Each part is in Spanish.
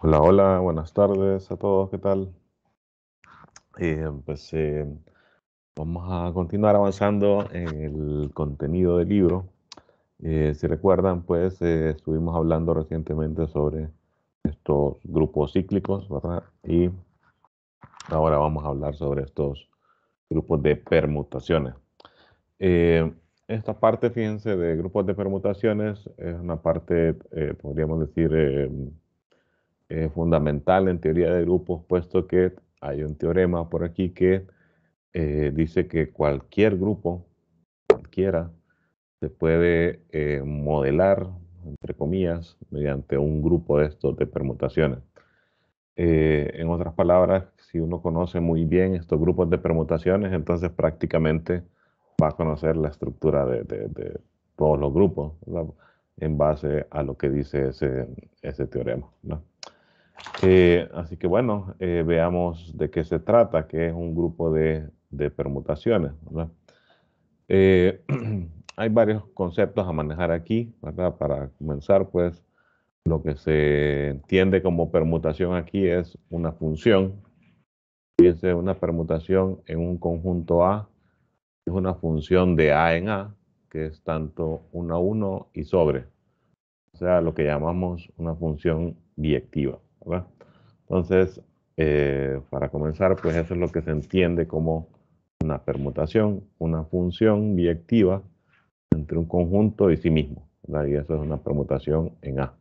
Hola, hola, buenas tardes a todos, ¿qué tal? Eh, pues eh, vamos a continuar avanzando en el contenido del libro. Eh, si recuerdan, pues estuvimos hablando recientemente sobre estos grupos cíclicos, ¿verdad? Y ahora vamos a hablar sobre estos grupos de permutaciones. esta parte, fíjense, de grupos de permutaciones es una parte, podríamos decir, em, es eh, fundamental en teoría de grupos, puesto que hay un teorema por aquí que eh, dice que cualquier grupo, cualquiera, se puede eh, modelar, entre comillas, mediante un grupo de estos de permutaciones. en otras palabras, si uno conoce muy bien estos grupos de permutaciones, entonces prácticamente va a conocer la estructura de, todos los grupos en base a lo que dice ese, ese teorema. ¿no? Eh, así que bueno, eh, veamos de qué se trata, que es un grupo de, permutaciones. Eh, hay varios conceptos a manejar aquí, ¿verdad? Para comenzar, pues, lo que se entiende como permutación aquí es una función. Fíjense, una permutación en un conjunto A es una función de A en A, que es tanto 1 a 1 y sobre. O sea, lo que llamamos una función biyectiva. Entonces, eh, para comenzar, pues eso es lo que se entiende como una permutación, una función biectiva entre un conjunto y sí mismo, Y eso es una permutación en A,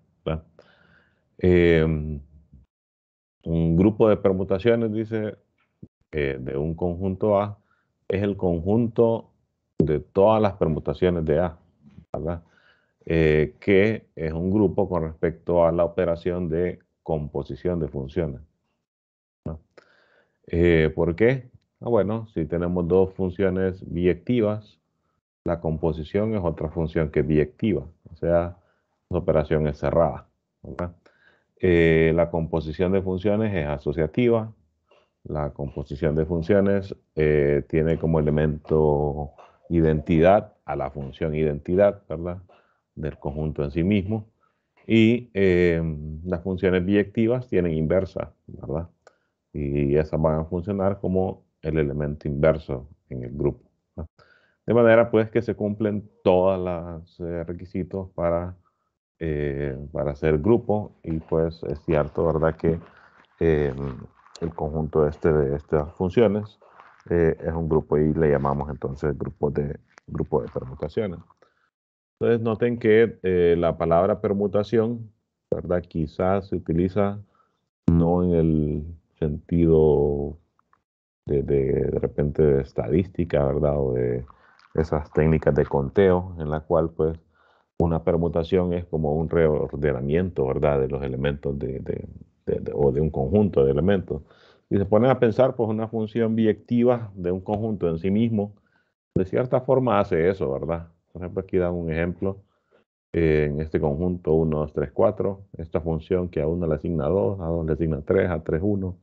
em, un grupo de permutaciones, dice, eh, de un conjunto A es el conjunto de todas las permutaciones de A, eh, que es un grupo con respecto a la operación de composición de funciones. Eh, ¿Por qué? Ah, bueno, si tenemos dos funciones biectivas, la composición es otra función que es o sea, la operación es cerrada. Eh, la composición de funciones es asociativa, la composición de funciones eh, tiene como elemento identidad a la función identidad, ¿verdad? Del conjunto en sí mismo. Y eh, las funciones biyectivas tienen inversa, ¿verdad? Y esas van a funcionar como el elemento inverso en el grupo. De manera pues que se cumplen todos los eh, requisitos para, eh, para ser grupo y pues es cierto, ¿verdad? Que el conjunto este de estas funciones es un grupo y le llamamos entonces grupo de, grupo de permutaciones. Entonces noten que eh, la palabra permutación, ¿verdad? Quizás se utiliza no en el sentido de, de, repente de estadística, ¿verdad? O de esas técnicas de conteo en la cual pues una permutación es como un reordenamiento, ¿verdad? De los elementos de, de, o de un conjunto de elementos. Y se ponen a pensar pues una función biyectiva de un conjunto en sí mismo, de cierta forma hace eso, ¿verdad? Por ejemplo, aquí dan un ejemplo eh, en este conjunto 1, 2, 3, 4. Esta función que a 1 le asigna 2, a 2 le asigna 3, a 3, 1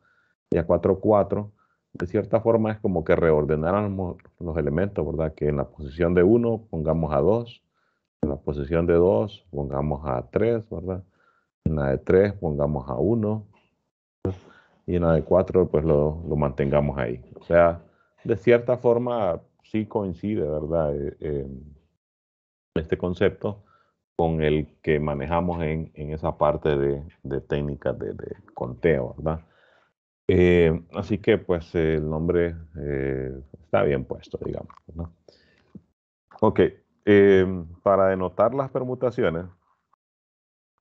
y a 4, 4. De cierta forma es como que reordenáramos los elementos, ¿verdad? Que en la posición de 1 pongamos a 2, en la posición de 2 pongamos a 3, ¿verdad? En la de 3 pongamos a 1 y en la de 4 pues lo, mantengamos ahí. O sea, de cierta forma sí coincide, ¿verdad? Eh, eh este concepto con el que manejamos en, en esa parte de, de técnicas de, conteo, ¿verdad? Eh, así que pues el nombre eh, está bien puesto, digamos. ¿no? Ok, eh, para denotar las permutaciones,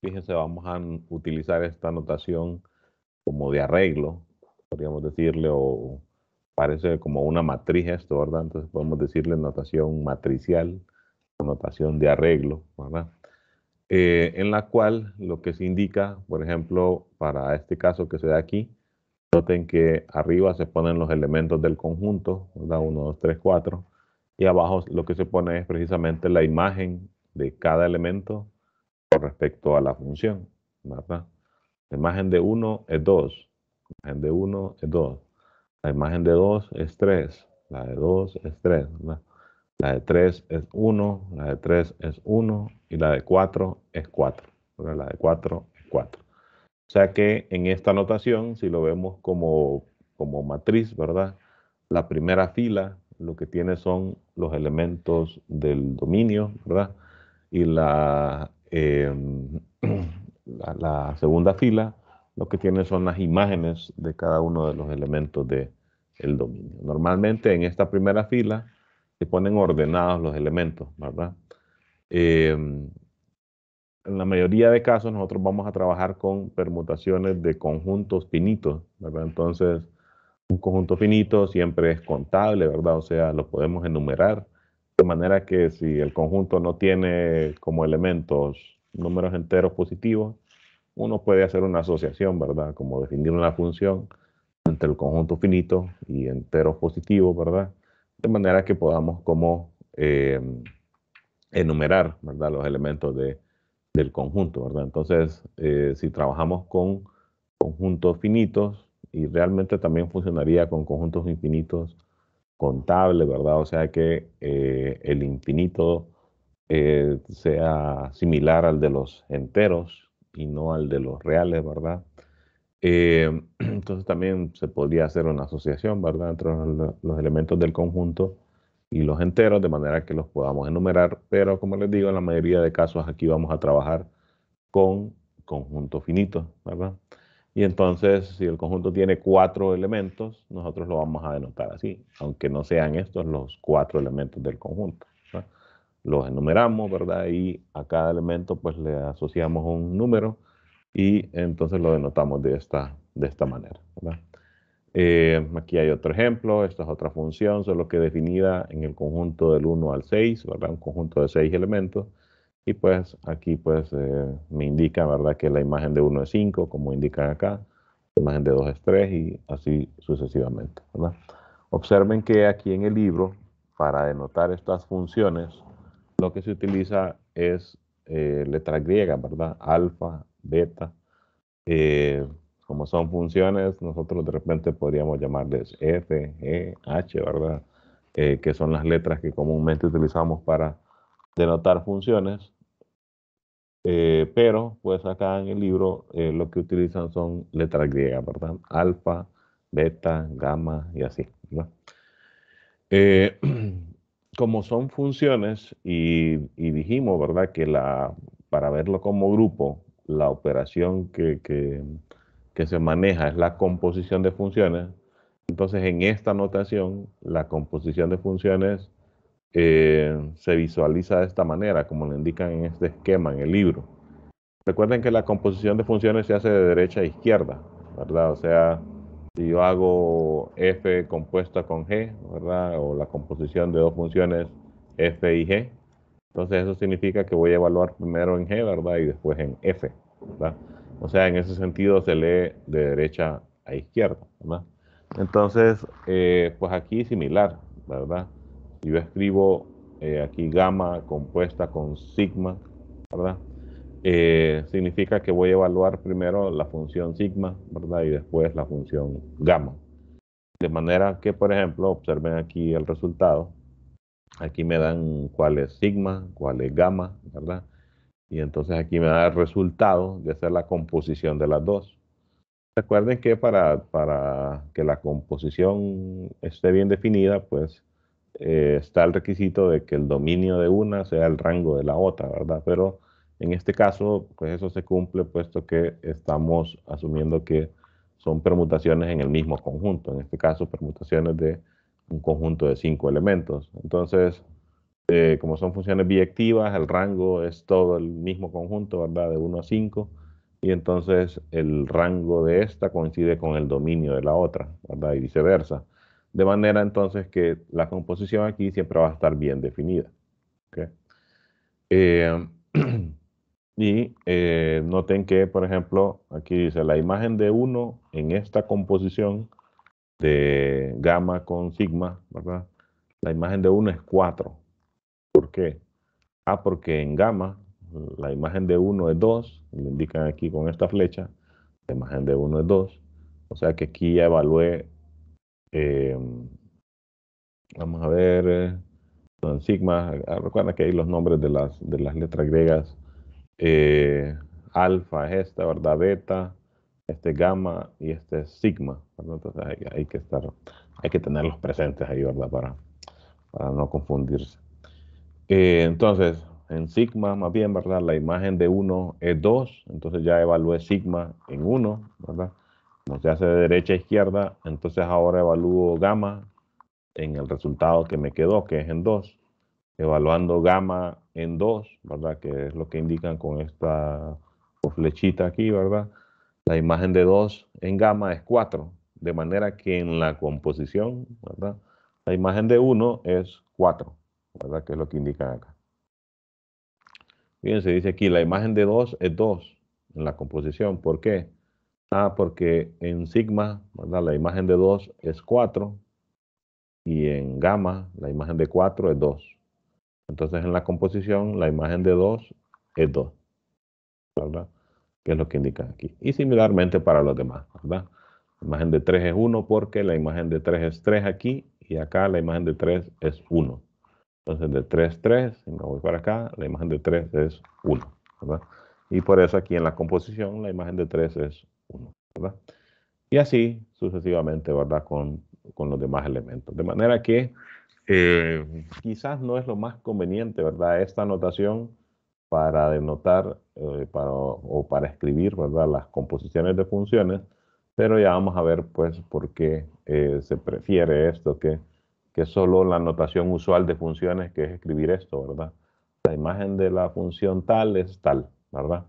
fíjense, vamos a utilizar esta notación como de arreglo, podríamos decirle, o parece como una matriz esto, ¿verdad? Entonces podemos decirle notación matricial notación de arreglo, ¿verdad? Eh, en la cual lo que se indica, por ejemplo, para este caso que se da aquí, noten que arriba se ponen los elementos del conjunto, ¿verdad? 1, 2, 3, 4, y abajo lo que se pone es precisamente la imagen de cada elemento con respecto a la función, ¿verdad? La imagen de 1 es 2, la imagen de 1 es 2, la imagen de 2 es 3, la de 2 es 3, ¿verdad? la de 3 es 1, la de 3 es 1 y la de 4 es 4. La de 4 es 4. O sea que en esta notación, si lo vemos como, como matriz, ¿verdad? La primera fila lo que tiene son los elementos del dominio, ¿verdad? Y em, la, segunda fila lo que tiene son las imágenes de cada uno de los elementos del dominio. Normalmente en esta primera fila se ponen ordenados los elementos, ¿verdad? Eh, en la mayoría de casos nosotros vamos a trabajar con permutaciones de conjuntos finitos, ¿verdad? Entonces, un conjunto finito siempre es contable, ¿verdad? O sea, lo podemos enumerar, de manera que si el conjunto no tiene como elementos números enteros positivos, uno puede hacer una asociación, ¿verdad? Como definir una función entre el conjunto finito y enteros positivos, ¿verdad? de manera que podamos como eh, enumerar ¿verdad? los elementos de, del conjunto. ¿verdad? Entonces, eh, si trabajamos con conjuntos finitos, y realmente también funcionaría con conjuntos infinitos contables, ¿verdad? O sea que eh, el infinito sea similar al de los enteros y no al de los reales, ¿verdad? Eh, entonces también se podría hacer una asociación, ¿verdad?, entre los, elementos del conjunto y los enteros, de manera que los podamos enumerar, pero como les digo, en la mayoría de casos aquí vamos a trabajar con conjuntos finitos, ¿verdad? Y entonces, si el conjunto tiene cuatro elementos, nosotros lo vamos a denotar así, aunque no sean estos los cuatro elementos del conjunto. Los enumeramos, ¿verdad? Y a cada elemento pues le asociamos un número y entonces lo denotamos de esta, de esta manera. Eh, aquí hay otro ejemplo, esta es otra función, solo que definida en el conjunto del 1 al 6, ¿verdad? un conjunto de 6 elementos, y pues aquí pues eh, me indica ¿verdad? que la imagen de 1 es 5, como indican acá, la imagen de 2 es 3 y así sucesivamente. ¿verdad? Observen que aquí en el libro, para denotar estas funciones, lo que se utiliza es eh, letra griega, ¿verdad? Alfa, beta. Eh, como son funciones, nosotros de repente podríamos llamarles F, E, H, ¿verdad? Eh, que son las letras que comúnmente utilizamos para denotar funciones. Eh, pero, pues acá en el libro lo que utilizan son letras griegas, ¿verdad? Alfa, beta, gamma y así, como son funciones y, y dijimos, ¿verdad? Que la, para verlo como grupo, la operación que, se maneja es la composición de funciones, entonces en esta notación la composición de funciones eh, se visualiza de esta manera, como le indican en este esquema, en el libro. Recuerden que la composición de funciones se hace de derecha a izquierda, ¿verdad? O sea, si yo hago f compuesta con g, ¿verdad? O la composición de dos funciones f y g, entonces eso significa que voy a evaluar primero en G, ¿verdad? Y después en F, ¿verdad? O sea, en ese sentido se lee de derecha a izquierda, ¿verdad? Entonces, eh, pues aquí similar, ¿verdad? Si Yo escribo eh, aquí gamma compuesta con sigma, ¿verdad? Eh, significa que voy a evaluar primero la función sigma, ¿verdad? Y después la función gamma. De manera que, por ejemplo, observen aquí el resultado, Aquí me dan cuál es sigma, cuál es gamma, ¿verdad? Y entonces aquí me da el resultado de hacer la composición de las dos. Recuerden que para, para que la composición esté bien definida, pues eh, está el requisito de que el dominio de una sea el rango de la otra, ¿verdad? Pero en este caso, pues eso se cumple puesto que estamos asumiendo que son permutaciones en el mismo conjunto, en este caso permutaciones de un conjunto de cinco elementos. Entonces, eh, como son funciones biyectivas, el rango es todo el mismo conjunto, ¿verdad? De 1 a 5. Y entonces el rango de esta coincide con el dominio de la otra, ¿verdad? Y viceversa. De manera entonces que la composición aquí siempre va a estar bien definida. Eh, y eh, noten que, por ejemplo, aquí dice la imagen de 1 en esta composición de gamma con sigma, ¿verdad? La imagen de 1 es 4. ¿Por qué? Ah, porque en gamma la imagen de 1 es 2, lo indican aquí con esta flecha, la imagen de 1 es 2. O sea que aquí ya evalué, eh, vamos a ver, eh, en sigma, ah, recuerda que hay los nombres de las, de las letras griegas, eh, alfa es esta, ¿verdad? Beta, este es gamma y este es sigma. Entonces hay, que estar, hay que tenerlos presentes ahí, ¿verdad? Para, para no confundirse. Eh, entonces, en sigma, más bien, ¿verdad? La imagen de 1 es 2, entonces ya evalué sigma en 1, ¿verdad? Como se hace de derecha a izquierda, entonces ahora evalúo gamma en el resultado que me quedó, que es en 2. Evaluando gamma en 2, ¿verdad? Que es lo que indican con esta flechita aquí, ¿verdad? La imagen de 2 en gamma es 4 de manera que en la composición, ¿verdad? La imagen de 1 es 4, ¿verdad? Que es lo que indican acá. Fíjense, dice aquí, la imagen de 2 es 2 en la composición. ¿Por qué? Ah, porque en sigma, ¿verdad? La imagen de 2 es 4 y en gamma la imagen de 4 es 2. Entonces en la composición la imagen de 2 es 2, ¿verdad? Que es lo que indican aquí. Y similarmente para los demás, ¿verdad? La imagen de 3 es 1 porque la imagen de 3 es 3 aquí y acá la imagen de 3 es 1. Entonces de 3, 3, si me voy para acá, la imagen de 3 es 1. Y por eso aquí en la composición la imagen de 3 es 1. ¿verdad? Y así sucesivamente, ¿verdad? Con, los demás elementos. De manera que eh, quizás no es lo más conveniente, ¿verdad? Esta notación para denotar eh, o para escribir, ¿verdad? Las composiciones de funciones, pero ya vamos a ver pues por qué eh, se prefiere esto que, que solo la notación usual de funciones, que es escribir esto, ¿verdad? La imagen de la función tal es tal, ¿verdad?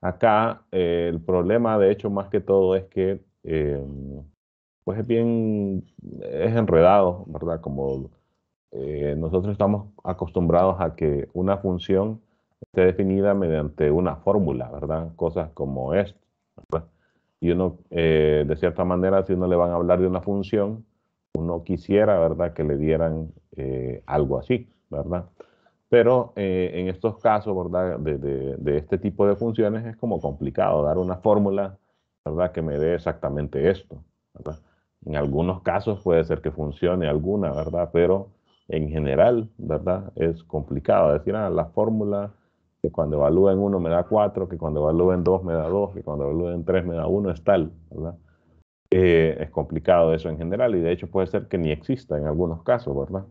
Acá eh, el problema, de hecho, más que todo es que em, pues es bien, es enredado, ¿verdad? Como eh, nosotros estamos acostumbrados a que una función esté definida mediante una fórmula, ¿verdad? Cosas como esto, ¿verdad? y uno, eh, de cierta manera, si uno le van a hablar de una función, uno quisiera, ¿verdad?, que le dieran eh, algo así, ¿verdad? Pero eh, en estos casos, ¿verdad?, de, de, este tipo de funciones es como complicado dar una fórmula, ¿verdad?, que me dé exactamente esto, ¿verdad? En algunos casos puede ser que funcione alguna, ¿verdad? Pero en general, ¿verdad? Es complicado decir, ah, la fórmula que cuando evalúen en 1 me da 4, que cuando evalúen en 2 me da 2, que cuando evalúen en 3 me da 1, es tal, ¿verdad? Eh, es complicado eso en general y de hecho puede ser que ni exista en algunos casos, ¿verdad?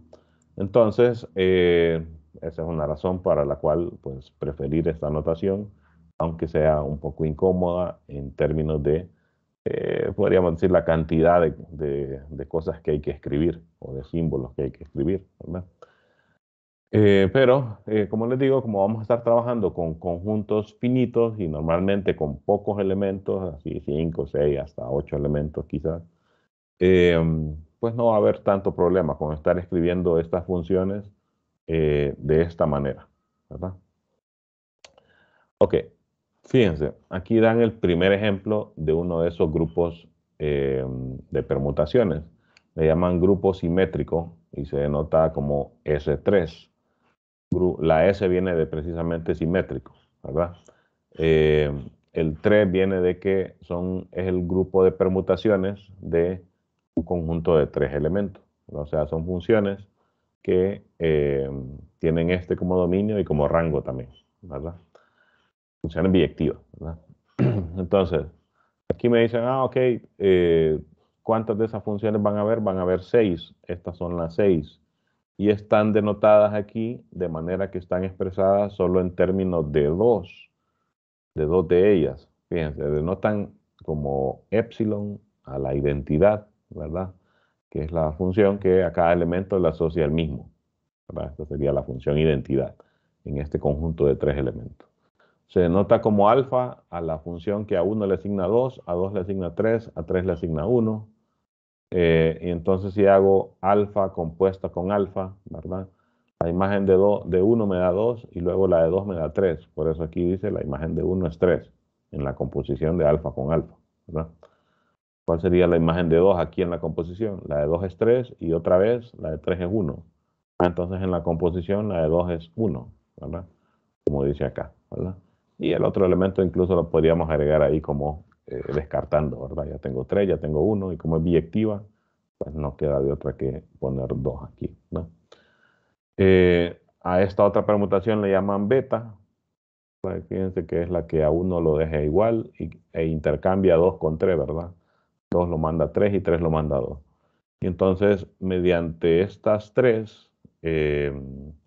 Entonces, eh, esa es una razón para la cual pues, preferir esta notación, aunque sea un poco incómoda en términos de, eh, podríamos decir, la cantidad de, de, de, cosas que hay que escribir o de símbolos que hay que escribir, ¿verdad? Eh, pero, eh, como les digo, como vamos a estar trabajando con conjuntos finitos y normalmente con pocos elementos, así 5, 6, hasta 8 elementos quizás, eh, pues no va a haber tanto problema con estar escribiendo estas funciones de esta manera, ¿verdad? Ok, fíjense, aquí dan el primer ejemplo de uno de esos grupos de permutaciones. Le llaman grupo simétrico y se denota como S3 la S viene de precisamente simétrico, ¿verdad? Eh, el 3 viene de que son, es el grupo de permutaciones de un conjunto de tres elementos. O sea, son funciones que eh, tienen este como dominio y como rango también, ¿verdad? Funciones biyectivas, ¿verdad? Entonces, aquí me dicen, ah, ok, eh, ¿cuántas de esas funciones van a haber? Van a haber seis, estas son las seis y están denotadas aquí de manera que están expresadas solo en términos de dos, de dos de ellas. Fíjense, denotan como epsilon a la identidad, ¿verdad? Que es la función que a cada elemento le asocia el mismo. ¿verdad? Esta sería la función identidad en este conjunto de tres elementos. Se denota como alfa a la función que a uno le asigna 2, a 2 le asigna 3, a 3 le asigna 1, eh, y entonces si hago alfa compuesta con alfa, ¿verdad? La imagen de, de 1 me da 2 y luego la de 2 me da 3. Por eso aquí dice la imagen de 1 es 3 en la composición de alfa con alfa, ¿Cuál sería la imagen de 2 aquí en la composición? La de 2 es 3 y otra vez la de 3 es 1. Ah, entonces en la composición la de 2 es 1, ¿verdad? Como dice acá, ¿verdad? Y el otro elemento incluso lo podríamos agregar ahí como eh, descartando, ¿verdad? Ya tengo tres, ya tengo uno, y como es biyectiva, pues no queda de otra que poner dos aquí, ¿no? Eh, a esta otra permutación le llaman beta, fíjense que es la que a uno lo deja igual y, e intercambia dos con tres, ¿verdad? Dos lo manda tres y tres lo manda dos. Y entonces, mediante estas tres, eh,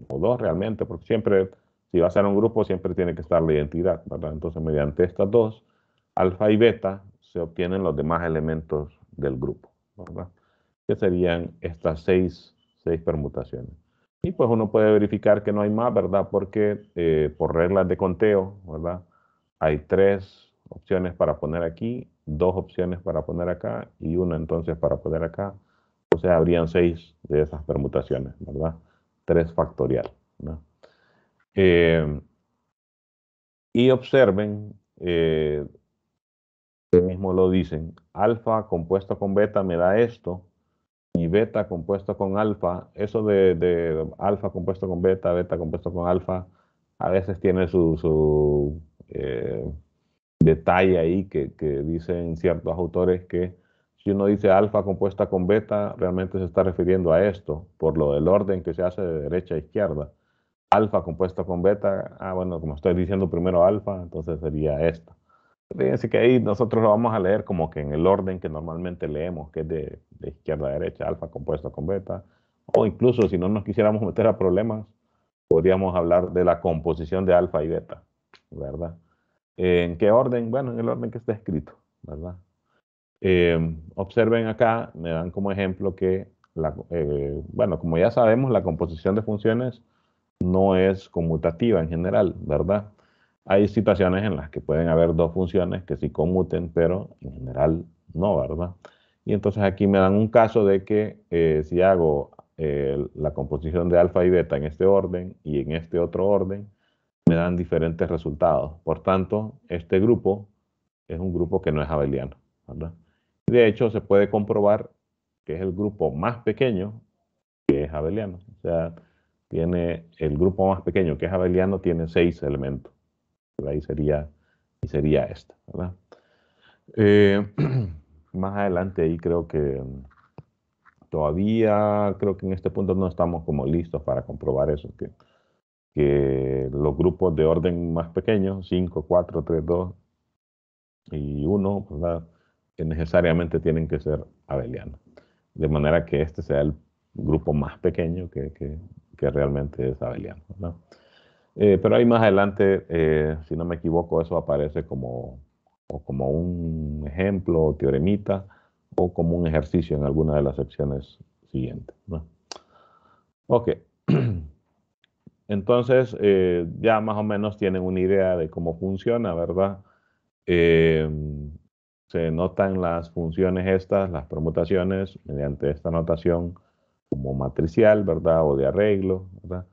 o dos realmente, porque siempre, si va a ser un grupo, siempre tiene que estar la identidad, ¿verdad? Entonces, mediante estas dos, alfa y beta, se obtienen los demás elementos del grupo, ¿verdad? Que serían estas seis, permutaciones. Y pues uno puede verificar que no hay más, ¿verdad? Porque eh, por reglas de conteo, ¿verdad? Hay tres opciones para poner aquí, dos opciones para poner acá y una entonces para poner acá. O sea, habrían seis de esas permutaciones, ¿verdad? Tres factorial, ¿no? Eh, y observen eh, mismo lo dicen. Alfa compuesto con beta me da esto, y beta compuesto con alfa, eso de, alfa compuesto con beta, beta compuesto con alfa, a veces tiene su, eh, detalle ahí que, dicen ciertos autores que si uno dice alfa compuesta con beta, realmente se está refiriendo a esto, por lo del orden que se hace de derecha a izquierda. Alfa compuesto con beta, ah, bueno, como estoy diciendo primero alfa, entonces sería esta. Fíjense que ahí nosotros lo vamos a leer como que en el orden que normalmente leemos, que es de, izquierda a derecha, alfa compuesto con beta, o incluso si no nos quisiéramos meter a problemas, podríamos hablar de la composición de alfa y beta, ¿verdad? ¿En qué orden? Bueno, en el orden que está escrito, ¿verdad? Em, observen acá, me dan como ejemplo que, eh, bueno, como ya sabemos, la composición de funciones no es conmutativa en general, ¿verdad? Hay situaciones en las que pueden haber dos funciones que sí conmuten, pero en general no, ¿verdad? Y entonces aquí me dan un caso de que eh, si hago eh, la composición de alfa y beta en este orden y en este otro orden, me dan diferentes resultados. Por tanto, este grupo es un grupo que no es abeliano, ¿verdad? De hecho, se puede comprobar que es el grupo más pequeño que es abeliano. O sea, tiene el grupo más pequeño que es abeliano tiene seis elementos ahí sería, y sería esta, ¿verdad? Eh, más adelante ahí creo que mm, todavía, creo que en este punto no estamos como listos para comprobar eso, que, que los grupos de orden más pequeños, 5, 4, 3, 2 y 1, ¿verdad? Que necesariamente tienen que ser abelianos. De manera que este sea el grupo más pequeño que, que, que realmente es abeliano. ¿verdad? Eh, pero ahí más adelante, eh, si no me equivoco, eso aparece como, como un ejemplo, teoremita, o como un ejercicio en alguna de las secciones siguientes. Ok. Entonces, eh, ya más o menos tienen una idea de cómo funciona, ¿verdad? se notan las funciones estas, las permutaciones, mediante esta notación como matricial, ¿verdad? O de arreglo, ¿verdad?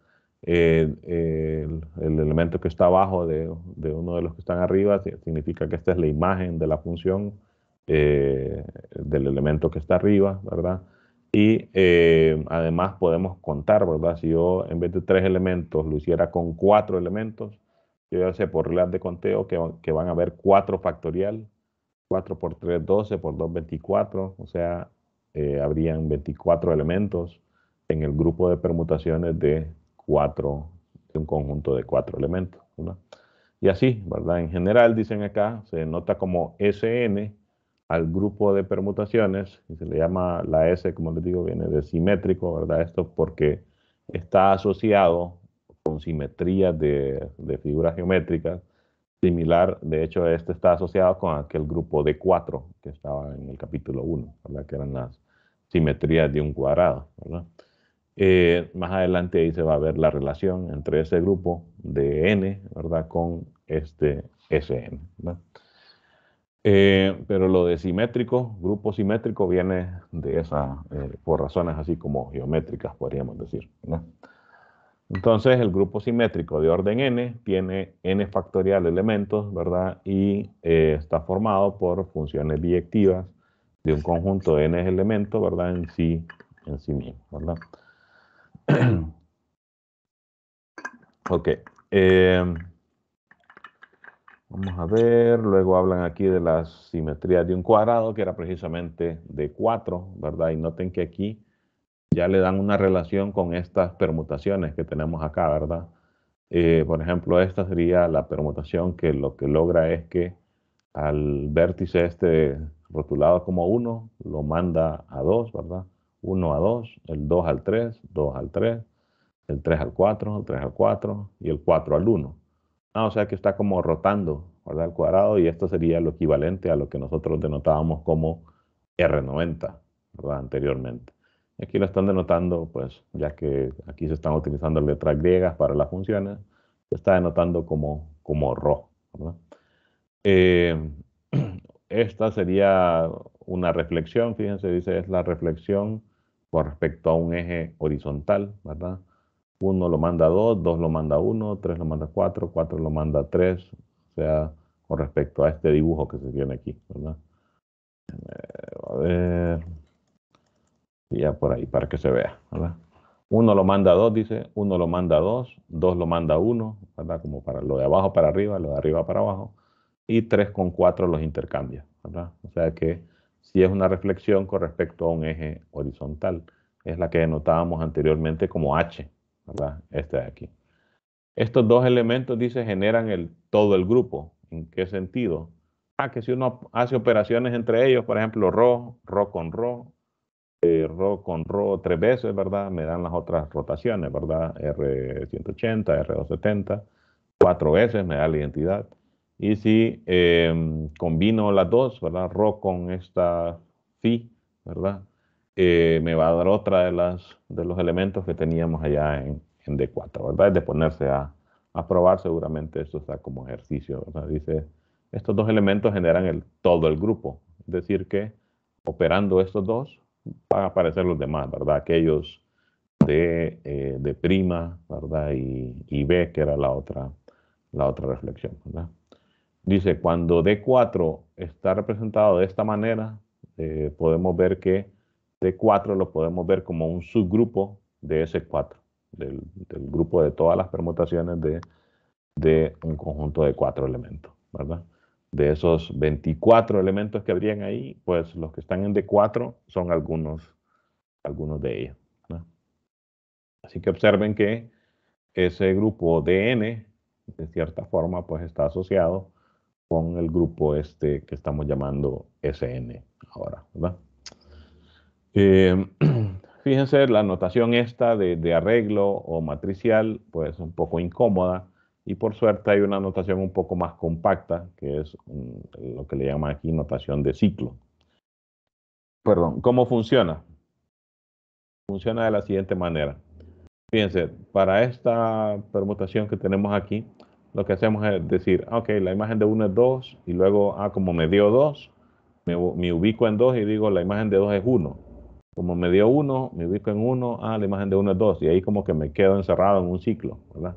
Eh, el, elemento que está abajo de, uno de los que están arriba significa que esta es la imagen de la función eh, del elemento que está arriba, ¿verdad? Y eh, además podemos contar, ¿verdad? Si yo en vez de tres elementos lo hiciera con cuatro elementos, yo ya sé por reglas de conteo que, van a haber cuatro factorial, 4 por 3, 12, por 2, 24, o sea, habrían 24 elementos en el grupo de permutaciones de cuatro, de un conjunto de cuatro elementos. Y así, ¿verdad? En general, dicen acá, se nota como SN al grupo de permutaciones, y se le llama la S, como les digo, viene de simétrico, ¿verdad? Esto porque está asociado con simetrías de, figuras geométricas, similar, de hecho, este está asociado con aquel grupo de cuatro que estaba en el capítulo 1, que eran las simetrías de un cuadrado. ¿verdad? Eh, más adelante ahí se va a ver la relación entre ese grupo de N, ¿verdad? Con este SN, eh, pero lo de simétrico, grupo simétrico, viene de esa, eh, por razones así como geométricas, podríamos decir, Entonces, el grupo simétrico de orden n tiene n factorial elementos, ¿verdad? Y está formado por funciones biyectivas de un conjunto de n elementos, ¿verdad? En sí, en sí mismo, ¿verdad? ok. Em, vamos a ver, luego hablan aquí de la simetría de un cuadrado, que era precisamente de 4, ¿verdad? Y noten que aquí ya le dan una relación con estas permutaciones que tenemos acá, ¿verdad? Eh, por ejemplo, esta sería la permutación que lo que logra es que al vértice este rotulado como 1 lo manda a 2, ¿verdad? 1 a 2, el 2 al 3, 2 al 3, el 3 al 4, el 3 al 4 y el 4 al 1. Ah, o sea que está como rotando al cuadrado y esto sería lo equivalente a lo que nosotros denotábamos como R90 anteriormente. Aquí lo están denotando, pues ya que aquí se están utilizando letras griegas para las funciones, se está denotando como, como ρ. Eh, esta sería una reflexión, fíjense, dice, es la reflexión con respecto a un eje horizontal, ¿verdad? Uno lo manda a dos, dos lo manda a uno, tres lo manda a cuatro, cuatro lo manda a tres, o sea, con respecto a este dibujo que se tiene aquí, ¿verdad? Eh, a ver, ya por ahí, para que se vea, ¿verdad? Uno lo manda a dos, dice, uno lo manda a dos, dos lo manda a uno, ¿verdad? Como para lo de abajo para arriba, lo de arriba para abajo, y tres con cuatro los intercambia, ¿verdad? O sea que si es una reflexión con respecto a un eje horizontal. Es la que denotábamos anteriormente como H, ¿verdad? Este de aquí. Estos dos elementos, dice, generan el, todo el grupo. ¿En qué sentido? Ah, que si uno hace operaciones entre ellos, por ejemplo, RO, RO con RO, eh, RO con RO tres veces, ¿verdad? Me dan las otras rotaciones, ¿verdad? R180, R270, cuatro veces me da la identidad. Y si em, combino las dos, ¿verdad? Rho con esta phi, ¿verdad? Eh, me va a dar otra de, las, de los elementos que teníamos allá en, en D4, ¿verdad? Es de ponerse a, a, probar, seguramente esto está como ejercicio, ¿verdad? Dice, estos dos elementos generan el, todo el grupo, es decir que operando estos dos van a aparecer los demás, ¿verdad? Aquellos de, eh, de prima, ¿verdad? Y, y B, que era la otra, la otra reflexión, ¿verdad? Dice, cuando D4 está representado de esta manera, eh, podemos ver que D4 lo podemos ver como un subgrupo de S4, del, grupo de todas las permutaciones de, un conjunto de cuatro elementos, ¿verdad? De esos 24 elementos que habrían ahí, pues los que están en D4 son algunos, algunos de ellos. Así que observen que ese grupo DN, de cierta forma, pues está asociado con el grupo este que estamos llamando SN ahora, ¿verdad? Eh, fíjense, la notación esta de, arreglo o matricial, pues un poco incómoda, y por suerte hay una notación un poco más compacta, que es lo que le llaman aquí notación de ciclo. Perdón, ¿cómo funciona? Funciona de la siguiente manera. Fíjense, para esta permutación que tenemos aquí, lo que hacemos es decir, ah, ok, la imagen de 1 es 2 y luego, ah, como me dio 2, me, ubico en 2 y digo, la imagen de 2 es 1. Como me dio 1, me ubico en 1, ah, la imagen de 1 es 2 y ahí como que me quedo encerrado en un ciclo, ¿verdad?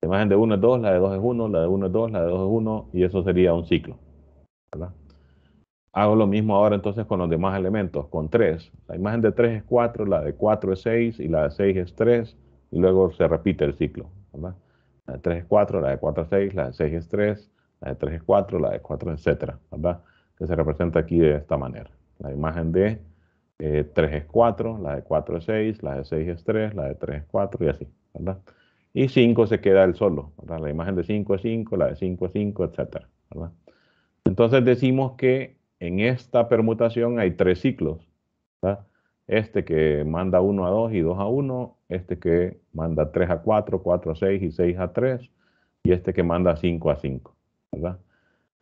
La imagen de 1 es 2, la de 2 es 1, la de 1 es 2, la de 2 es 1 y eso sería un ciclo, ¿verdad? Hago lo mismo ahora entonces con los demás elementos, con 3. La imagen de 3 es 4, la de 4 es 6 y la de 6 es 3 y luego se repite el ciclo, ¿verdad? La de 3 es 4, la de 4 es 6, la de 6 es 3, la de 3 es 4, la de 4, etcétera, ¿verdad? Que se representa aquí de esta manera. La imagen de 3 eh, es 4, la de 4 es 6, la de 6 es 3, la de 3 es 4 y así, ¿verdad? Y 5 se queda el solo, ¿verdad? La imagen de 5 es 5, la de 5 es 5, etc., ¿verdad? Entonces decimos que en esta permutación hay tres ciclos, ¿verdad? este que manda 1 a 2 y 2 a 1, este que manda 3 a 4, 4 a 6 y 6 a 3, y este que manda 5 a 5, ¿verdad?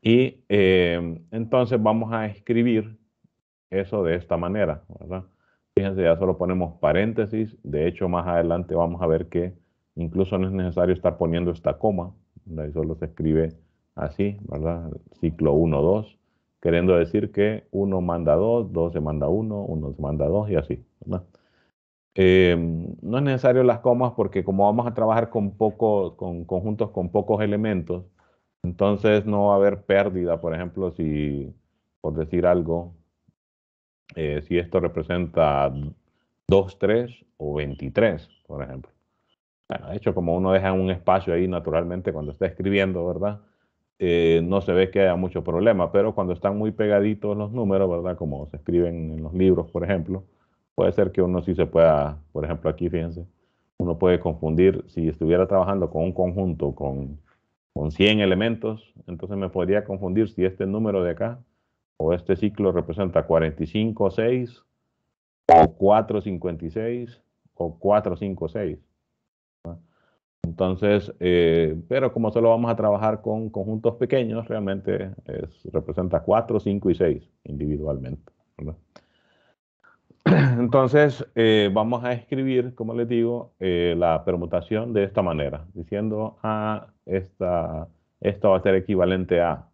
Y em, entonces vamos a escribir eso de esta manera, ¿verdad? Fíjense, ya solo ponemos paréntesis, de hecho más adelante vamos a ver que incluso no es necesario estar poniendo esta coma, solo se escribe así, ¿verdad? Ciclo 1, 2, queriendo decir que uno manda dos, dos se manda uno, uno se manda dos y así. Eh, no es necesario las comas porque como vamos a trabajar con, poco, con conjuntos con pocos elementos, entonces no va a haber pérdida, por ejemplo, si, por decir algo, eh, si esto representa 2, 3 o 23, por ejemplo. de hecho, como uno deja un espacio ahí naturalmente cuando está escribiendo, ¿verdad? Eh, no se ve que haya mucho problema, pero cuando están muy pegaditos los números, ¿verdad? Como se escriben en los libros, por ejemplo, puede ser que uno sí se pueda, por ejemplo, aquí fíjense, uno puede confundir si estuviera trabajando con un conjunto con, con 100 elementos, entonces me podría confundir si este número de acá o este ciclo representa 45, 6 o 4, 56 o 4, entonces, eh, pero como solo vamos a trabajar con conjuntos pequeños, realmente representa 4, 5 y 6 individualmente. Entonces, eh, vamos a escribir, como les digo, eh, la permutación de esta manera, diciendo a ah, esta, va a ser equivalente a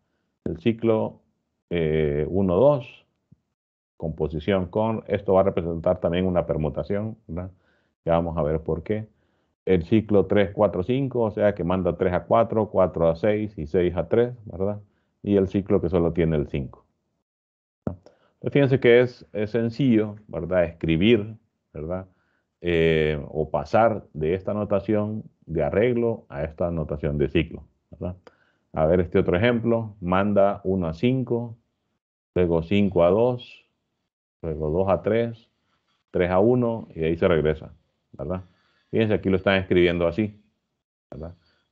el ciclo 1, 2, composición con, esto va a representar también una permutación, Ya vamos a ver por qué el ciclo 3, 4, 5, o sea que manda 3 a 4, 4 a 6 y 6 a 3, ¿verdad? Y el ciclo que solo tiene el 5. Entonces, fíjense que es, sencillo, ¿verdad? Escribir, ¿verdad? Eh, o pasar de esta notación de arreglo a esta notación de ciclo, ¿verdad? A ver este otro ejemplo, manda 1 a 5, luego 5 a 2, luego 2 a 3, 3 a 1 y ahí se regresa, ¿verdad? Fíjense, aquí lo están escribiendo así.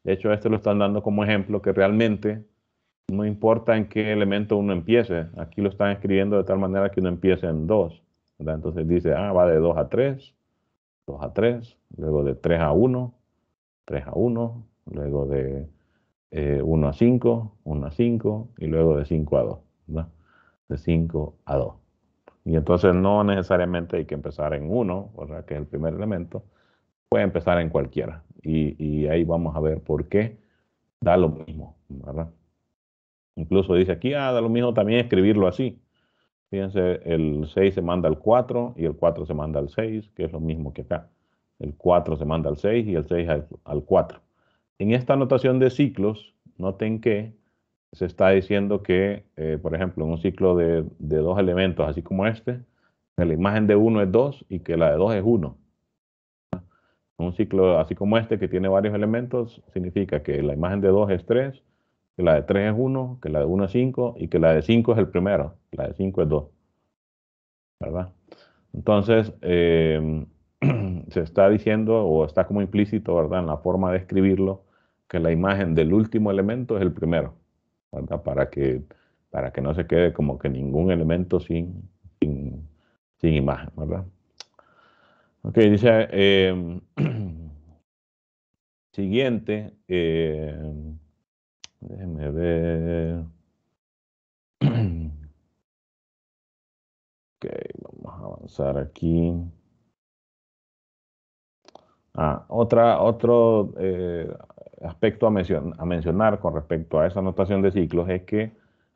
De hecho, esto lo están dando como ejemplo que realmente no importa en qué elemento uno empiece. Aquí lo están escribiendo de tal manera que uno empiece en 2. Entonces dice, ah, va de 2 a 3, 2 a 3, luego de 3 a 1, 3 a 1, luego de 1 eh, a 5, 1 a 5 y luego de 5 a 2. De 5 a 2. Y entonces no necesariamente hay que empezar en 1, que es el primer elemento, puede empezar en cualquiera. Y, ahí vamos a ver por qué da lo mismo, Incluso dice aquí, ah, da lo mismo también escribirlo así. Fíjense, el 6 se manda al 4 y el 4 se manda al 6, que es lo mismo que acá. El 4 se manda al 6 y el 6 al, 4. En esta anotación de ciclos, noten que se está diciendo que, eh, por ejemplo, en un ciclo de, dos elementos, así como este, la imagen de 1 es 2 y que la de 2 es 1. Un ciclo así como este que tiene varios elementos significa que la imagen de 2 es 3, que la de 3 es 1, que la de 1 es 5 y que la de 5 es el primero, la de 5 es 2. ¿Verdad? Entonces, eh, se está diciendo o está como implícito, ¿verdad? En la forma de escribirlo, que la imagen del último elemento es el primero, ¿verdad? Para que, para que no se quede como que ningún elemento sin, sin, sin imagen, ¿verdad? Ok, dice, em, siguiente, em, déjeme ver. ok, vamos a avanzar aquí. Ah, otra, otro eh, aspecto a, a mencionar con respecto a esa notación de ciclos es que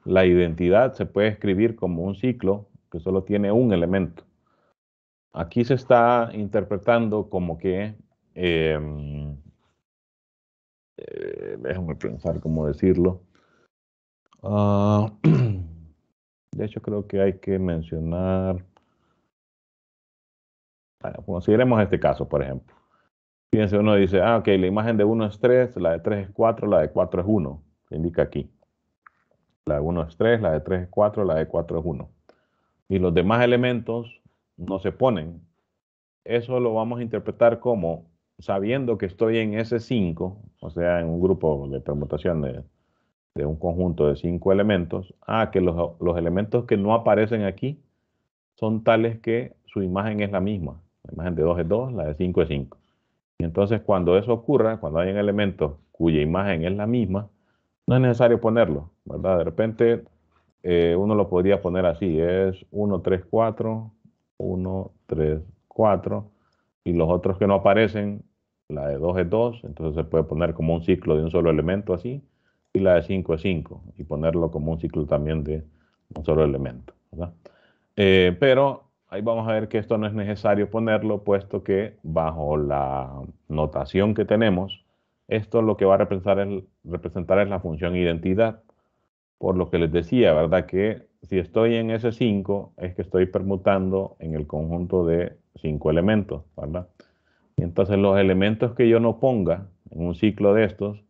la identidad se puede escribir como un ciclo que solo tiene un elemento. Aquí se está interpretando como que, em, eh, déjame pensar cómo decirlo. Ah, de hecho, creo que hay que mencionar, consideremos este caso, por ejemplo. Fíjense, uno dice, ah, ok, la imagen de 1 es 3, la de 3 es 4, la de 4 es 1, se indica aquí. La de 1 es 3, la de 3 es 4, la de 4 es 1. Y los demás elementos no se ponen. Eso lo vamos a interpretar como sabiendo que estoy en ese 5, o sea, en un grupo de permutación de, un conjunto de cinco elementos, ah, que los, elementos que no aparecen aquí son tales que su imagen es la misma. La imagen de 2 es 2, la de 5 es 5. Y entonces cuando eso ocurra, cuando hay un elemento cuya imagen es la misma, no es necesario ponerlo, ¿verdad? De repente eh, uno lo podría poner así, es 1, 3, 4, 1, 3, 4. Y los otros que no aparecen, la de 2 es 2, entonces se puede poner como un ciclo de un solo elemento así. Y la de 5 es 5, y ponerlo como un ciclo también de un solo elemento. Eh, pero ahí vamos a ver que esto no es necesario ponerlo, puesto que bajo la notación que tenemos, esto lo que va a representar es, representar la función identidad. Por lo que les decía, ¿verdad? Que si estoy en ese 5, es que estoy permutando en el conjunto de 5 elementos, ¿verdad? entonces los elementos que yo no ponga en un ciclo de estos,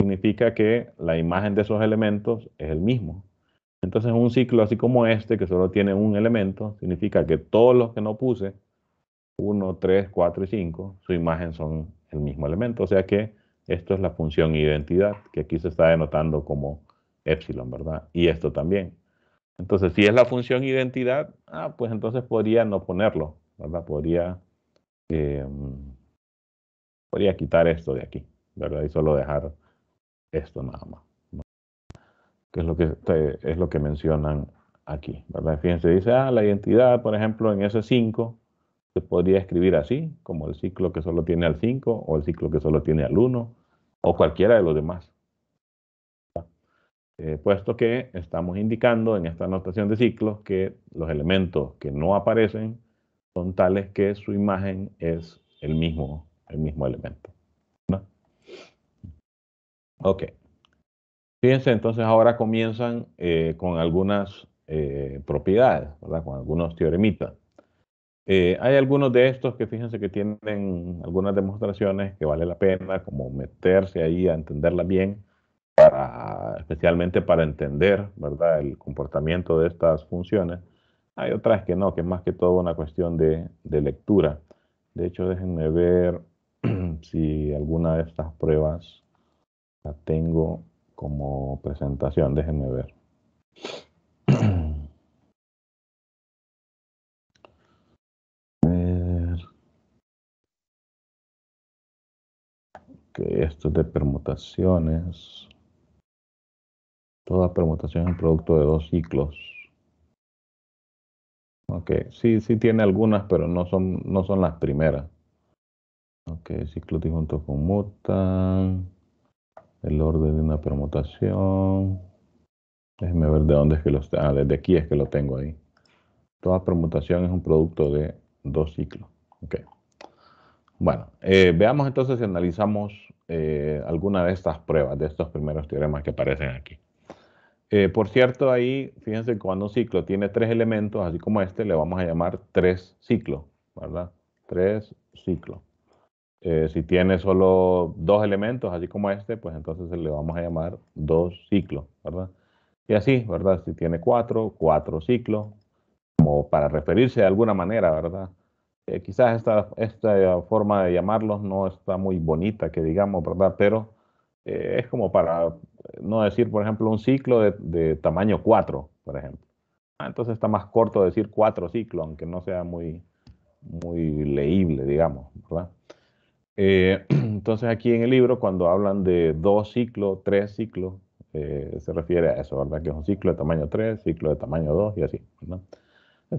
significa que la imagen de esos elementos es el mismo. Entonces un ciclo así como este, que solo tiene un elemento, significa que todos los que no puse, 1, 3, 4 y 5, su imagen son el mismo elemento. O sea que esto es la función identidad, que aquí se está denotando como epsilon, ¿verdad? Y esto también. Entonces, si es la función identidad, ah, pues entonces podría no ponerlo, ¿verdad? Em, podría, quitar esto de aquí, ¿verdad? Y solo dejar esto nada más, ¿no? que es lo que, es lo que mencionan aquí, ¿verdad? Fíjense, dice, ah, la identidad, por ejemplo, en s 5, se podría escribir así, como el ciclo que solo tiene al 5 o el ciclo que solo tiene al 1 o cualquiera de los demás, eh, puesto que estamos indicando en esta anotación de ciclos que los elementos que no aparecen son tales que su imagen es el mismo, el mismo elemento. Ok. Fíjense, entonces ahora comienzan eh, con algunas eh, propiedades, con algunos teoremitas. hay algunos de estos que fíjense que tienen algunas demostraciones que vale la pena como meterse ahí a entenderlas bien especialmente para entender ¿verdad? el comportamiento de estas funciones. Hay otras que no, que es más que todo una cuestión de, de lectura. De hecho, déjenme ver si alguna de estas pruebas la tengo como presentación. Déjenme ver. esto es de permutaciones. Toda permutación es un producto de dos ciclos. Ok, sí, sí tiene algunas, pero no son, no son las primeras. Ok, ciclos con conmutan. El orden de una permutación. Déjenme ver de dónde es que está. Ah, desde aquí es que lo tengo ahí. Toda permutación es un producto de dos ciclos. Ok. Bueno, eh, veamos entonces si analizamos eh, alguna de estas pruebas, de estos primeros teoremas que aparecen aquí. Eh, por cierto, ahí, fíjense cuando un ciclo tiene tres elementos, así como este, le vamos a llamar tres ciclos, ¿verdad? Tres ciclos. Eh, si tiene solo dos elementos, así como este, pues entonces le vamos a llamar dos ciclos, ¿verdad? Y así, ¿verdad? Si tiene cuatro, cuatro ciclos, como para referirse de alguna manera, ¿verdad? Eh, quizás esta, esta forma de llamarlos no está muy bonita, que digamos, ¿verdad? Pero es como para no decir, por ejemplo, un ciclo de, tamaño 4, por ejemplo. Ah, entonces está más corto decir 4 ciclos, aunque no sea muy, muy leíble, digamos, ¿verdad? Eh, entonces aquí en el libro, cuando hablan de dos ciclos, tres ciclos, eh, se refiere a eso, ¿verdad? Que es un ciclo de tamaño 3, ciclo de tamaño 2 y así, ¿verdad?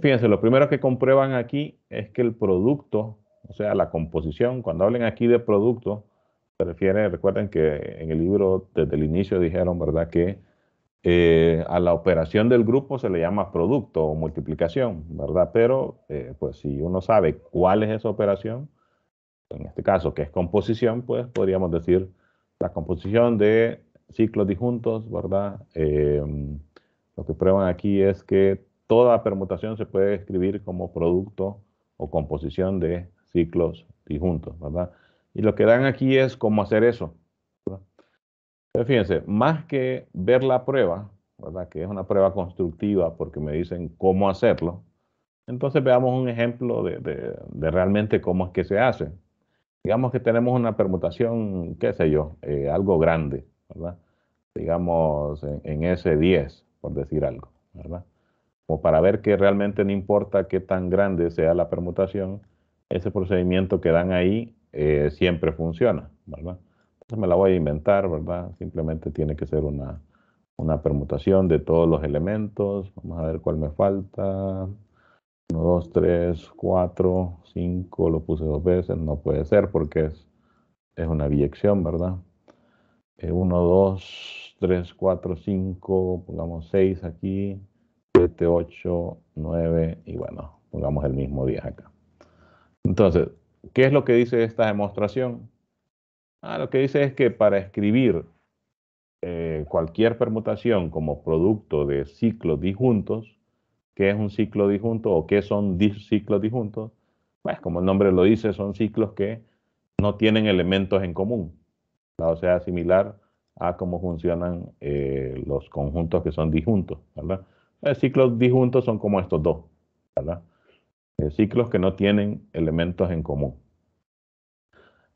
Fíjense, lo primero que comprueban aquí es que el producto, o sea, la composición, cuando hablen aquí de producto, se refiere, recuerden que en el libro desde el inicio dijeron, ¿verdad?, que eh, a la operación del grupo se le llama producto o multiplicación, ¿verdad? Pero, eh, pues, si uno sabe cuál es esa operación, en este caso, que es composición, pues podríamos decir la composición de ciclos disjuntos, ¿verdad? Em, lo que prueban aquí es que toda permutación se puede escribir como producto o composición de ciclos disjuntos, ¿verdad? Y lo que dan aquí es cómo hacer eso. fíjense, más que ver la prueba, ¿verdad? que es una prueba constructiva porque me dicen cómo hacerlo, entonces veamos un ejemplo de, de, realmente cómo es que se hace. Digamos que tenemos una permutación, qué sé yo, eh, algo grande, digamos en, en S10, por decir algo, ¿verdad? Como para ver que realmente no importa qué tan grande sea la permutación, ese procedimiento que dan ahí eh, siempre funciona, ¿verdad? Entonces me la voy a inventar, ¿verdad? Simplemente tiene que ser una, una permutación de todos los elementos. Vamos a ver cuál me falta. 1, 2, 3, 4, 5, lo puse dos veces, no puede ser porque es, es una biyección, ¿verdad? 1, 2, 3, 4, 5, pongamos 6 aquí, 7, 8, 9 y bueno, pongamos el mismo 10 acá. Entonces, ¿Qué es lo que dice esta demostración? Ah, lo que dice es que para escribir eh, cualquier permutación como producto de ciclos disjuntos, ¿qué es un ciclo disjunto o qué son ciclos disjuntos? Pues como el nombre lo dice, son ciclos que no tienen elementos en común. O sea, similar a cómo funcionan eh, los conjuntos que son disjuntos. ¿verdad? Los eh, ciclos disjuntos son como estos dos. ¿verdad? Eh, ciclos que no tienen elementos en común.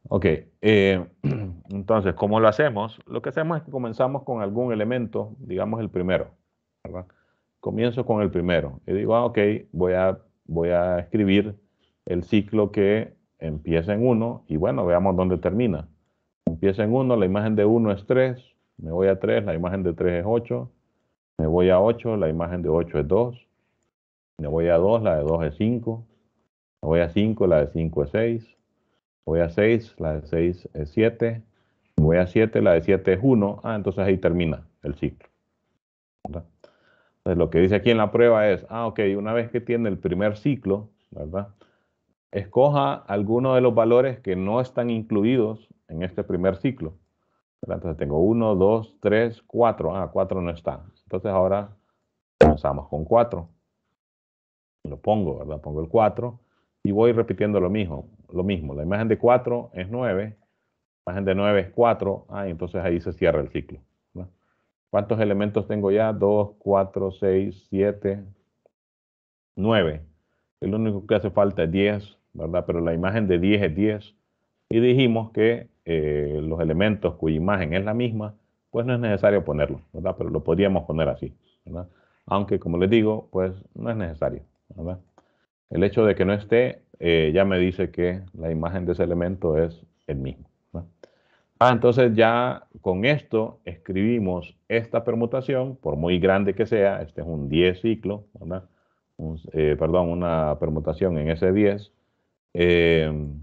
Ok, eh, entonces, ¿cómo lo hacemos? Lo que hacemos es que comenzamos con algún elemento, digamos el primero, ¿verdad? Comienzo con el primero y digo, ah, ok, voy a, voy a escribir el ciclo que empieza en 1 y bueno, veamos dónde termina. Empieza en 1, la imagen de 1 es 3, me voy a 3, la imagen de 3 es 8, me voy a 8, la imagen de 8 es 2, me voy a 2, la de 2 es 5. Me voy a 5, la de 5 es 6. Me voy a 6, la de 6 es 7. Me voy a 7, la de 7 es 1. Ah, entonces ahí termina el ciclo. Entonces lo que dice aquí en la prueba es, ah, ok, una vez que tiene el primer ciclo, ¿verdad? Escoja alguno de los valores que no están incluidos en este primer ciclo. Entonces tengo 1, 2, 3, 4. Ah, 4 no está. Entonces ahora comenzamos con 4 lo pongo, ¿verdad? Pongo el 4 y voy repitiendo lo mismo, lo mismo. La imagen de 4 es 9, la imagen de 9 es 4, ah, entonces ahí se cierra el ciclo. ¿Cuántos elementos tengo ya? 2, 4, 6, 7, 9. El único que hace falta es 10, ¿verdad? Pero la imagen de 10 es 10. Y dijimos que eh, los elementos cuya imagen es la misma, pues no es necesario ponerlo, ¿verdad? Pero lo podríamos poner así, ¿verdad? Aunque, como les digo, pues no es necesario. El hecho de que no esté eh, ya me dice que la imagen de ese elemento es el mismo. Ah, entonces ya con esto escribimos esta permutación, por muy grande que sea, este es un 10 ciclo, ¿verdad? Eh, perdón, una permutación en S10. Em,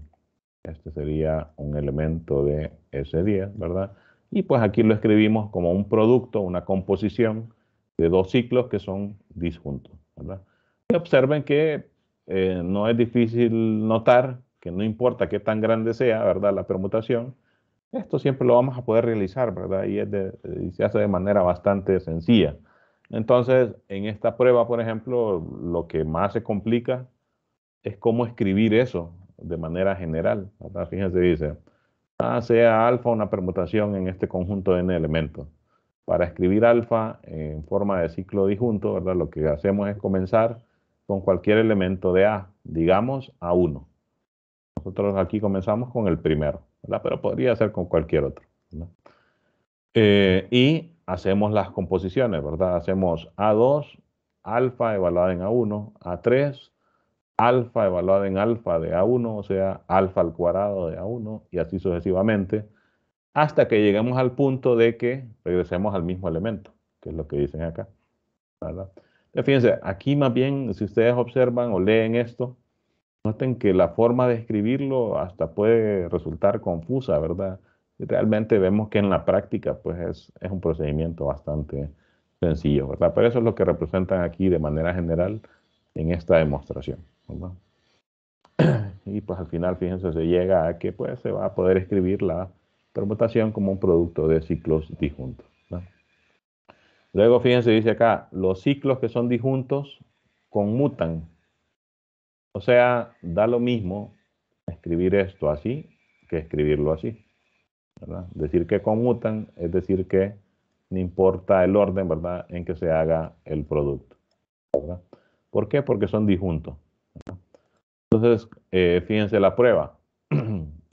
este sería un elemento de S10, ¿verdad? Y pues aquí lo escribimos como un producto, una composición de dos ciclos que son disjuntos, ¿verdad? observen que eh, no es difícil notar que no importa qué tan grande sea, ¿verdad? La permutación, esto siempre lo vamos a poder realizar, ¿verdad? Y, se hace de manera bastante sencilla. Entonces, en esta prueba, por ejemplo, lo que más se complica es cómo escribir eso de manera general. ¿verdad? Fíjense, dice, sea alfa una permutación en este conjunto de n elementos. Para escribir alfa en forma de ciclo disjunto, ¿verdad? Lo que hacemos es comenzar con cualquier elemento de A, digamos A1. Nosotros aquí comenzamos con el primero, pero podría ser con cualquier otro. Eh, y hacemos las composiciones, ¿verdad? Hacemos A2, alfa evaluada en A1, A3, alfa evaluada en alfa de A1, o sea, alfa al cuadrado de A1, y así sucesivamente, hasta que lleguemos al punto de que regresemos al mismo elemento, que es lo que dicen acá. Fíjense, aquí más bien, si ustedes observan o leen esto, noten que la forma de escribirlo hasta puede resultar confusa, ¿verdad? Realmente vemos que en la práctica, pues es, un procedimiento bastante sencillo, ¿verdad? Pero eso es lo que representan aquí de manera general en esta demostración, ¿verdad? Y pues al final, fíjense, se llega a que pues se va a poder escribir la permutación como un producto de ciclos disjuntos. Luego, fíjense, dice acá, los ciclos que son disjuntos conmutan. O sea, da lo mismo escribir esto así que escribirlo así. Decir que conmutan es decir que no importa el orden ¿verdad? en que se haga el producto. ¿Por qué? Porque son disjuntos. Entonces, eh, fíjense la prueba.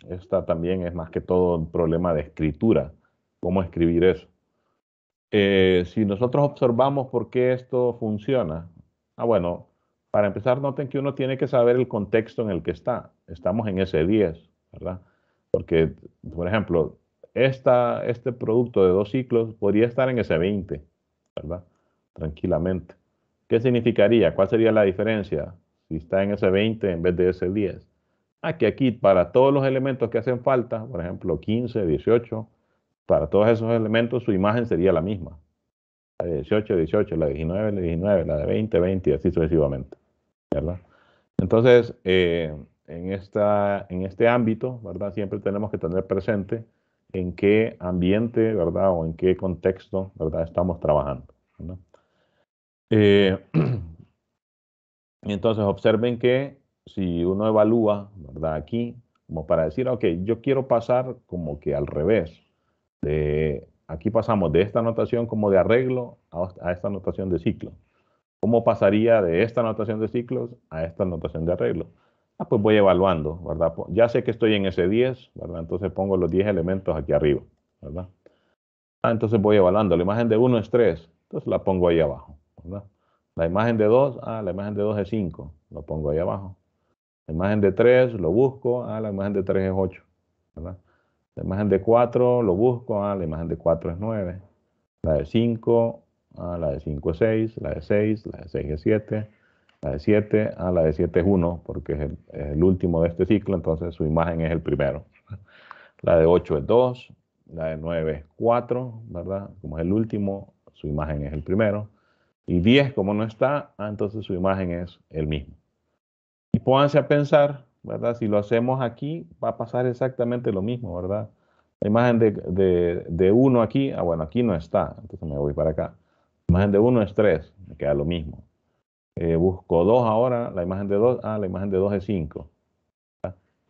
Esta también es más que todo un problema de escritura. ¿Cómo escribir eso? Eh, si nosotros observamos por qué esto funciona, ah, bueno, para empezar, noten que uno tiene que saber el contexto en el que está. Estamos en ese 10, ¿verdad? Porque, por ejemplo, este producto de dos ciclos podría estar en ese 20, ¿verdad? Tranquilamente. ¿Qué significaría? ¿Cuál sería la diferencia si está en ese 20 en vez de ese 10? Ah, que aquí para todos los elementos que hacen falta, por ejemplo, 15, 18, para todos esos elementos su imagen sería la misma. La de 18, 18, la de 19, la de 19, la de 20, 20 y así sucesivamente. Entonces, eh, en, esta, en este ámbito, ¿verdad? Siempre tenemos que tener presente en qué ambiente, ¿verdad? O en qué contexto, ¿verdad? Estamos trabajando. Eh, entonces, observen que si uno evalúa, ¿verdad? Aquí, como para decir, ok, yo quiero pasar como que al revés, de, aquí pasamos de esta notación como de arreglo a, esta notación de ciclo. ¿Cómo pasaría de esta notación de ciclos a esta notación de arreglo? Ah, pues voy evaluando, ¿verdad? Ya sé que estoy en ese 10, ¿verdad? Entonces pongo los 10 elementos aquí arriba, ¿verdad? Ah, entonces voy evaluando. La imagen de 1 es 3, entonces la pongo ahí abajo, ¿verdad? La imagen de 2, ah, la imagen de 2 es 5, lo pongo ahí abajo. La imagen de 3 lo busco, ah, la imagen de 3 es 8, ¿verdad? La imagen de 4 lo busco, ah, la imagen de 4 es 9. La de 5, ah, la de 5 es 6, la de 6, la de 6 es 7, la de 7, ah, la de 7 es 1, porque es el, último de este ciclo, entonces su imagen es el primero. La de 8 es 2, la de 9 es 4, ¿verdad? Como es el último, su imagen es el primero. Y 10, como no está, entonces su imagen es el mismo. Y pónganse a pensar ¿verdad? Si lo hacemos aquí, va a pasar exactamente lo mismo, ¿verdad? La imagen de, de, 1 aquí, ah, bueno, aquí no está, entonces me voy para acá. La imagen de 1 es 3, me queda lo mismo. Eh, busco 2 ahora, la imagen de 2, ah, la imagen de 2 es 5.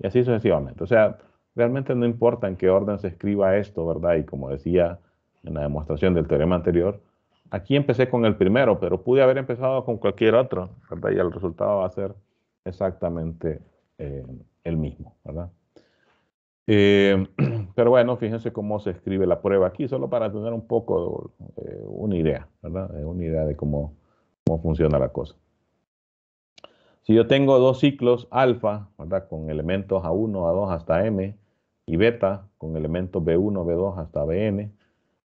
Y así sucesivamente. O sea, realmente no importa en qué orden se escriba esto, ¿verdad? Y como decía en la demostración del teorema anterior, aquí empecé con el primero, pero pude haber empezado con cualquier otro, ¿verdad? Y el resultado va a ser exactamente el eh, mismo, ¿verdad? Eh, pero bueno, fíjense cómo se escribe la prueba aquí, solo para tener un poco, eh, una idea, ¿verdad? Una idea de cómo, cómo funciona la cosa. Si yo tengo dos ciclos alfa, ¿verdad? Con elementos A1, A2 hasta M, y beta con elementos B1, B2 hasta Bn.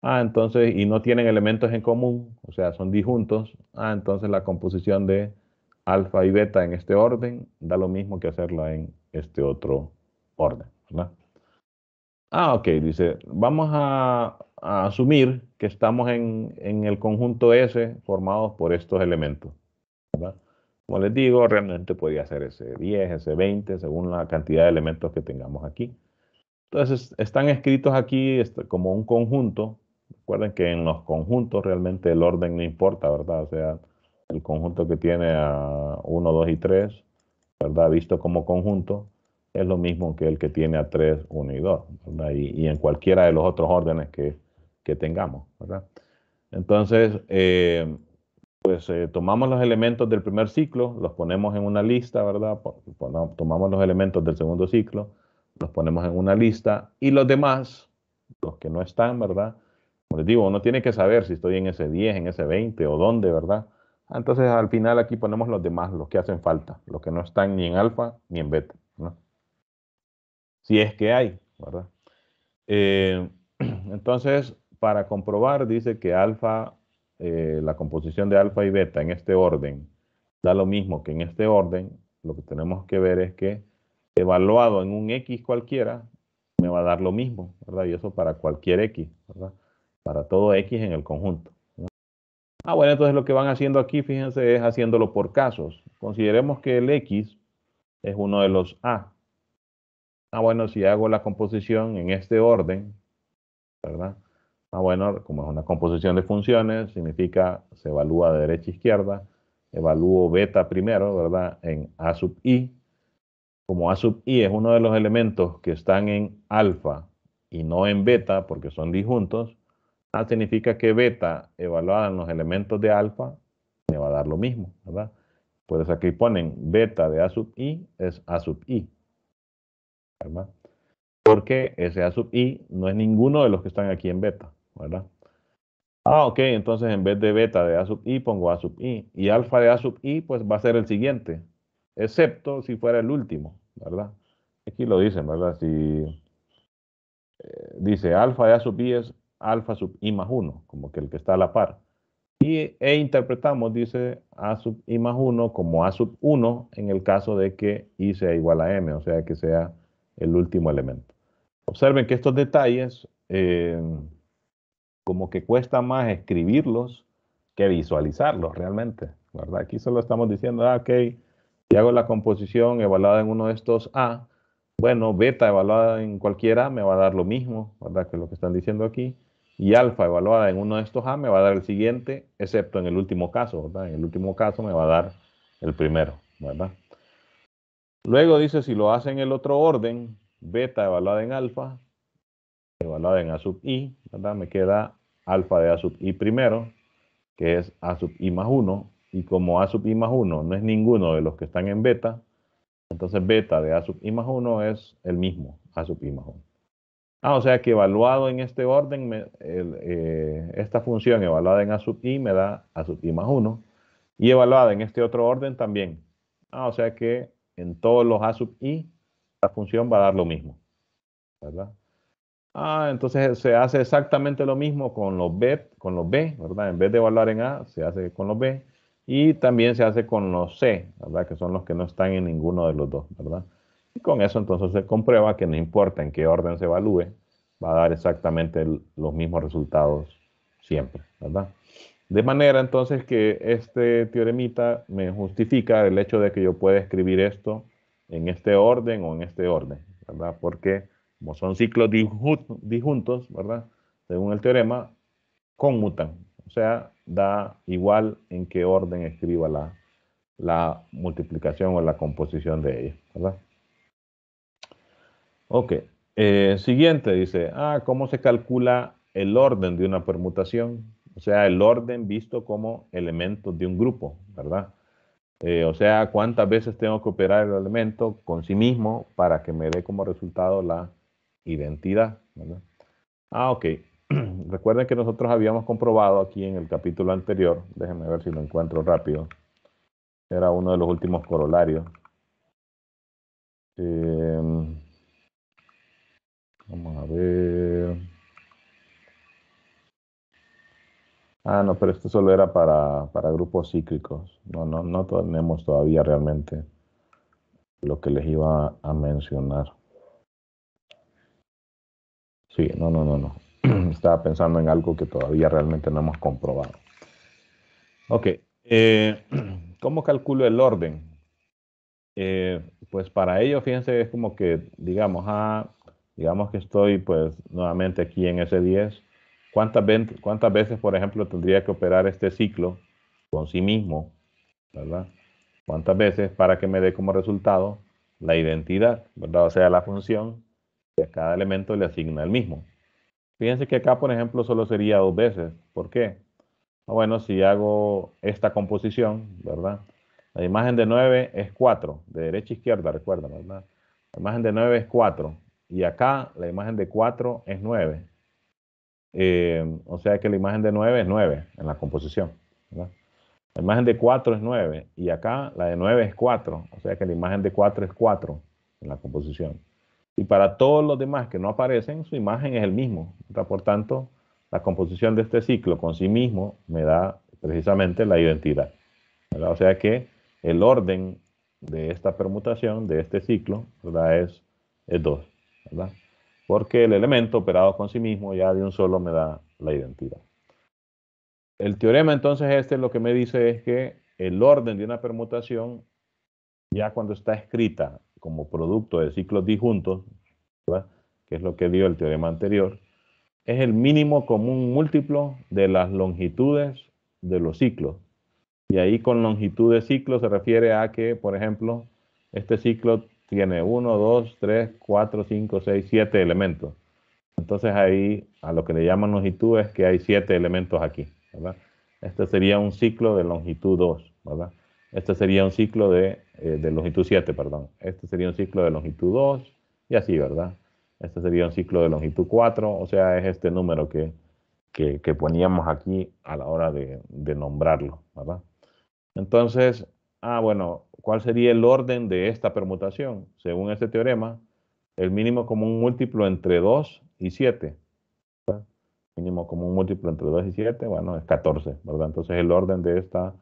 Ah, entonces, y no tienen elementos en común, o sea, son disjuntos. Ah, entonces la composición de alfa y beta en este orden, da lo mismo que hacerla en este otro orden. ¿verdad? Ah, ok, dice, vamos a, asumir que estamos en, el conjunto S formado por estos elementos. ¿verdad? Como les digo, realmente podría ser S10, S20, según la cantidad de elementos que tengamos aquí. Entonces, están escritos aquí este, como un conjunto. Recuerden que en los conjuntos realmente el orden no importa, ¿verdad? O sea, el conjunto que tiene a 1, 2 y 3, ¿verdad? Visto como conjunto, es lo mismo que el que tiene a 3, 1 y 2, ¿verdad? Y, en cualquiera de los otros órdenes que, tengamos, ¿verdad? Entonces, eh, pues eh, tomamos los elementos del primer ciclo, los ponemos en una lista, ¿verdad? Tomamos los elementos del segundo ciclo, los ponemos en una lista y los demás, los que no están, ¿verdad? Como les digo, uno tiene que saber si estoy en ese 10, en ese 20 o dónde, ¿verdad? Entonces al final aquí ponemos los demás, los que hacen falta, los que no están ni en alfa ni en beta, Si es que hay, ¿verdad? Eh, entonces, para comprobar, dice que alfa, eh, la composición de alfa y beta en este orden da lo mismo que en este orden. Lo que tenemos que ver es que evaluado en un X cualquiera, me va a dar lo mismo, ¿verdad? Y eso para cualquier X, ¿verdad? Para todo X en el conjunto. Ah, bueno, entonces lo que van haciendo aquí, fíjense, es haciéndolo por casos. Consideremos que el X es uno de los A. Ah, bueno, si hago la composición en este orden, ¿verdad? Ah, bueno, como es una composición de funciones, significa se evalúa de derecha a izquierda. Evalúo beta primero, ¿verdad? En A sub i. Como A sub i es uno de los elementos que están en alfa y no en beta, porque son disjuntos, a ah, significa que beta evaluada en los elementos de alfa me va a dar lo mismo, ¿verdad? Pues aquí ponen beta de A sub i es A sub i, ¿verdad? Porque ese A sub i no es ninguno de los que están aquí en beta, ¿verdad? Ah, ok, entonces en vez de beta de A sub i pongo A sub i. Y alfa de A sub i pues va a ser el siguiente, excepto si fuera el último, ¿verdad? Aquí lo dicen, ¿verdad? Si eh, dice alfa de A sub i es alfa sub i más 1, como que el que está a la par. Y, e interpretamos, dice, a sub i más 1 como a sub 1 en el caso de que i sea igual a m, o sea, que sea el último elemento. Observen que estos detalles eh, como que cuesta más escribirlos que visualizarlos realmente, ¿verdad? Aquí solo estamos diciendo, ah, ok, si hago la composición evaluada en uno de estos A, bueno, beta evaluada en cualquiera me va a dar lo mismo, ¿verdad? Que lo que están diciendo aquí y alfa evaluada en uno de estos A me va a dar el siguiente, excepto en el último caso, ¿verdad? En el último caso me va a dar el primero, ¿verdad? Luego dice, si lo hace en el otro orden, beta evaluada en alfa, evaluada en A sub i, ¿verdad? Me queda alfa de A sub i primero, que es A sub i más 1, y como A sub i más 1 no es ninguno de los que están en beta, entonces beta de A sub i más 1 es el mismo A sub i más 1. Ah, o sea que evaluado en este orden, eh, esta función evaluada en A sub i me da A sub i más 1. Y evaluada en este otro orden también. Ah, o sea que en todos los A sub i, la función va a dar lo mismo. ¿Verdad? Ah, entonces se hace exactamente lo mismo con los B, con los B, ¿verdad? En vez de evaluar en A, se hace con los B. Y también se hace con los C, ¿verdad? Que son los que no están en ninguno de los dos, ¿verdad? Y con eso entonces se comprueba que no importa en qué orden se evalúe, va a dar exactamente los mismos resultados siempre, ¿verdad? De manera entonces que este teoremita me justifica el hecho de que yo pueda escribir esto en este orden o en este orden, ¿verdad? Porque como son ciclos disjuntos, ¿verdad? Según el teorema, conmutan, o sea, da igual en qué orden escriba la, la multiplicación o la composición de ellos, ¿verdad? Ok. Eh, siguiente dice, ah, ¿cómo se calcula el orden de una permutación? O sea, el orden visto como elementos de un grupo, ¿verdad? Eh, o sea, cuántas veces tengo que operar el elemento con sí mismo para que me dé como resultado la identidad, ¿verdad? Ah, ok. Recuerden que nosotros habíamos comprobado aquí en el capítulo anterior, déjenme ver si lo encuentro rápido, era uno de los últimos corolarios. Eh, Vamos a ver. Ah, no, pero esto solo era para, para grupos cíclicos. No, no, no tenemos todavía realmente lo que les iba a mencionar. Sí, no, no, no, no. Estaba pensando en algo que todavía realmente no hemos comprobado. Ok. Eh, ¿Cómo calculo el orden? Eh, pues para ello, fíjense, es como que, digamos, a... Ah, digamos que estoy pues nuevamente aquí en ese 10, ¿cuántas, cuántas veces, por ejemplo, tendría que operar este ciclo con sí mismo? ¿Verdad? ¿Cuántas veces para que me dé como resultado la identidad, ¿verdad? O sea, la función que a cada elemento le asigna el mismo. Fíjense que acá, por ejemplo, solo sería dos veces. ¿Por qué? Ah, bueno, si hago esta composición, ¿verdad? La imagen de 9 es 4, de derecha a izquierda, recuerda, ¿verdad? La imagen de 9 es 4, y acá la imagen de 4 es 9. Eh, o sea que la imagen de 9 es 9 en la composición. La imagen de 4 es 9 y acá la de 9 es 4. O sea que la imagen de 4 es 4 en la composición. Y para todos los demás que no aparecen, su imagen es el mismo. Por tanto, la composición de este ciclo con sí mismo me da precisamente la identidad. O sea que el orden de esta permutación, de este ciclo, ¿verdad? es 2. Porque el elemento operado con sí mismo ya de un solo me da la identidad. El teorema entonces este lo que me dice es que el orden de una permutación, ya cuando está escrita como producto de ciclos disjuntos, que es lo que dio el teorema anterior, es el mínimo común múltiplo de las longitudes de los ciclos. Y ahí con longitud de ciclo se refiere a que, por ejemplo, este ciclo tiene 1, 2, 3, 4, 5, 6, 7 elementos. Entonces ahí a lo que le llaman longitud es que hay 7 elementos aquí, ¿verdad? Este sería un ciclo de longitud 2, ¿verdad? Este sería un ciclo de, eh, longitud 7, perdón. Este sería un ciclo de longitud 2 y así, ¿verdad? Este sería un ciclo de longitud 4, o sea, es este número que, poníamos aquí a la hora de, de nombrarlo, ¿verdad? Entonces, ah, bueno, ¿cuál sería el orden de esta permutación? Según este teorema, el mínimo común múltiplo entre 2 y 7. Mínimo común múltiplo entre 2 y 7, bueno, es 14, ¿verdad? Entonces el orden de esta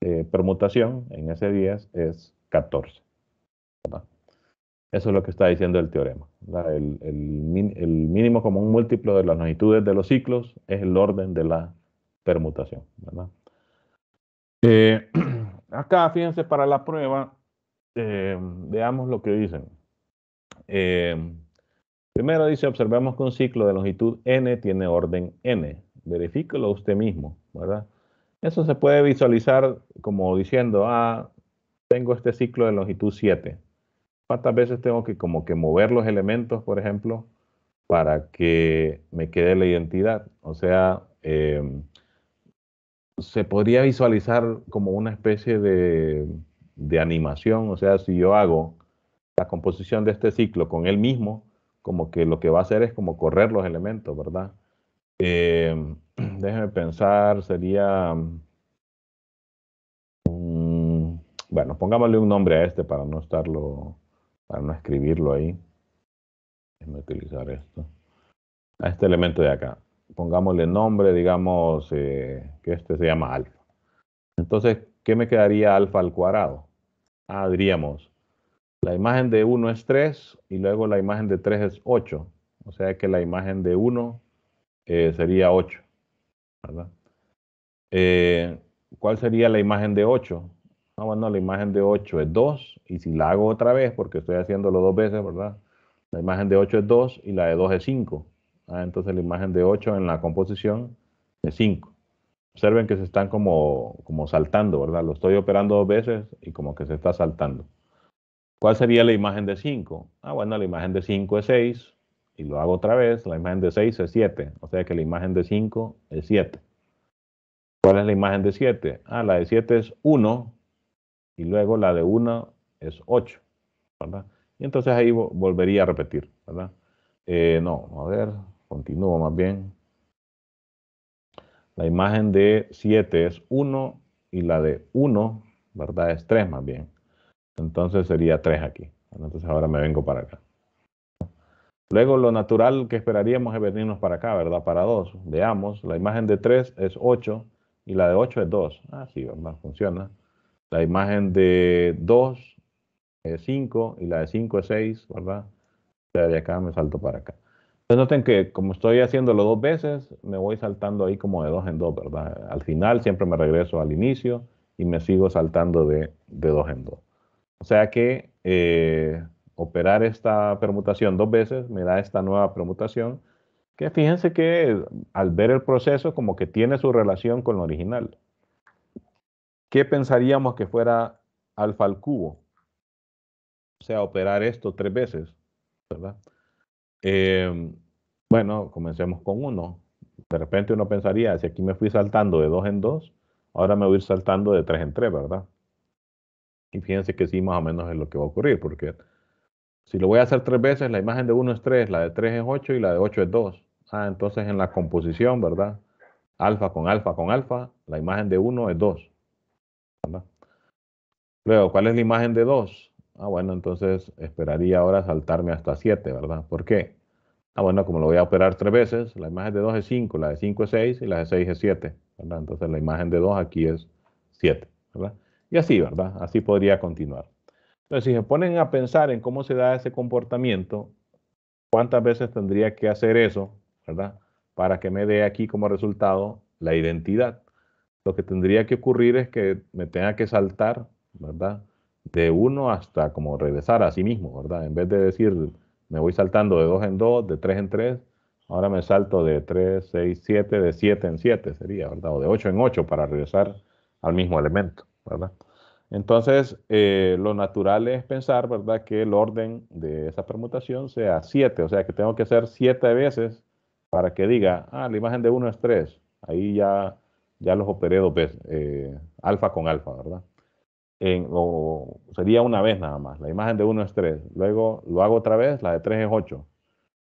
eh, permutación en ese 10 es 14. ¿verdad? Eso es lo que está diciendo el teorema. El, el, mínimo común múltiplo de las longitudes de los ciclos es el orden de la permutación. ¿verdad? Eh, acá, fíjense, para la prueba, eh, veamos lo que dicen. Eh, primero dice, observemos que un ciclo de longitud n tiene orden n. Verifíquelo usted mismo, ¿verdad? Eso se puede visualizar como diciendo, ah, tengo este ciclo de longitud 7. ¿Cuántas veces tengo que como que mover los elementos, por ejemplo, para que me quede la identidad? O sea, eh, se podría visualizar como una especie de, de, animación, o sea, si yo hago la composición de este ciclo con él mismo, como que lo que va a hacer es como correr los elementos, ¿verdad? Eh, déjeme pensar, sería... Mm, bueno, pongámosle un nombre a este para no estarlo, para no escribirlo ahí. Déjeme utilizar esto. A este elemento de acá pongámosle nombre, digamos eh, que este se llama alfa. Entonces, ¿qué me quedaría alfa al cuadrado? Ah, diríamos, la imagen de 1 es 3 y luego la imagen de 3 es 8. O sea que la imagen de 1 eh, sería 8. Eh, ¿Cuál sería la imagen de 8? Ah, bueno, la imagen de 8 es 2 y si la hago otra vez, porque estoy haciéndolo dos veces, ¿verdad? La imagen de 8 es 2 y la de 2 es 5. Ah, entonces la imagen de 8 en la composición es 5. Observen que se están como, como saltando, ¿verdad? Lo estoy operando dos veces y como que se está saltando. ¿Cuál sería la imagen de 5? Ah, bueno, la imagen de 5 es 6 y lo hago otra vez. La imagen de 6 es 7, o sea que la imagen de 5 es 7. ¿Cuál es la imagen de 7? Ah, la de 7 es 1 y luego la de 1 es 8, ¿verdad? Y entonces ahí volvería a repetir, ¿verdad? Eh, no, a ver, continúo más bien. La imagen de 7 es 1 y la de 1, ¿verdad? Es 3 más bien. Entonces sería 3 aquí. Entonces ahora me vengo para acá. Luego lo natural que esperaríamos es venirnos para acá, ¿verdad? Para 2. Veamos, la imagen de 3 es 8 y la de 8 es 2. Ah, sí, ¿verdad? Funciona. La imagen de 2 es 5 y la de 5 es 6, ¿verdad? de acá me salto para acá noten que como estoy haciéndolo dos veces, me voy saltando ahí como de dos en dos, ¿verdad? Al final siempre me regreso al inicio y me sigo saltando de, dos en dos. O sea que eh, operar esta permutación dos veces me da esta nueva permutación que fíjense que al ver el proceso como que tiene su relación con lo original. ¿Qué pensaríamos que fuera alfa al cubo? O sea, operar esto tres veces, ¿verdad? Em, bueno, comencemos con uno. De repente uno pensaría, si aquí me fui saltando de dos en dos, ahora me voy a ir saltando de tres en tres, ¿verdad? Y fíjense que sí, más o menos es lo que va a ocurrir, porque si lo voy a hacer tres veces, la imagen de uno es tres, la de tres es ocho y la de ocho es dos. Ah, entonces en la composición, ¿verdad? Alfa con alfa con alfa, la imagen de uno es 2. ¿verdad? Luego, ¿cuál es la imagen de dos? Ah, bueno, entonces esperaría ahora saltarme hasta 7, ¿verdad? ¿Por qué? Ah, bueno, como lo voy a operar tres veces, la imagen de 2 es 5, la de 5 es 6 y la de 6 es 7, ¿verdad? Entonces la imagen de 2 aquí es 7, ¿verdad? Y así, ¿verdad? Así podría continuar. Entonces, si se ponen a pensar en cómo se da ese comportamiento, cuántas veces tendría que hacer eso, ¿verdad? Para que me dé aquí como resultado la identidad. Lo que tendría que ocurrir es que me tenga que saltar, ¿verdad? De uno hasta como regresar a sí mismo, ¿verdad? En vez de decir me voy saltando de 2 en 2, de 3 en 3, ahora me salto de 3, 6, 7, de 7 en 7 sería, ¿verdad? O de 8 en 8 para regresar al mismo elemento, ¿verdad? Entonces, eh, lo natural es pensar, ¿verdad?, que el orden de esa permutación sea 7, o sea, que tengo que hacer 7 veces para que diga, ah, la imagen de 1 es 3, ahí ya, los operé dos veces, eh, alfa con alfa, ¿verdad? o sería una vez nada más. La imagen de 1 es 3. Luego lo hago otra vez, la de 3 es 8.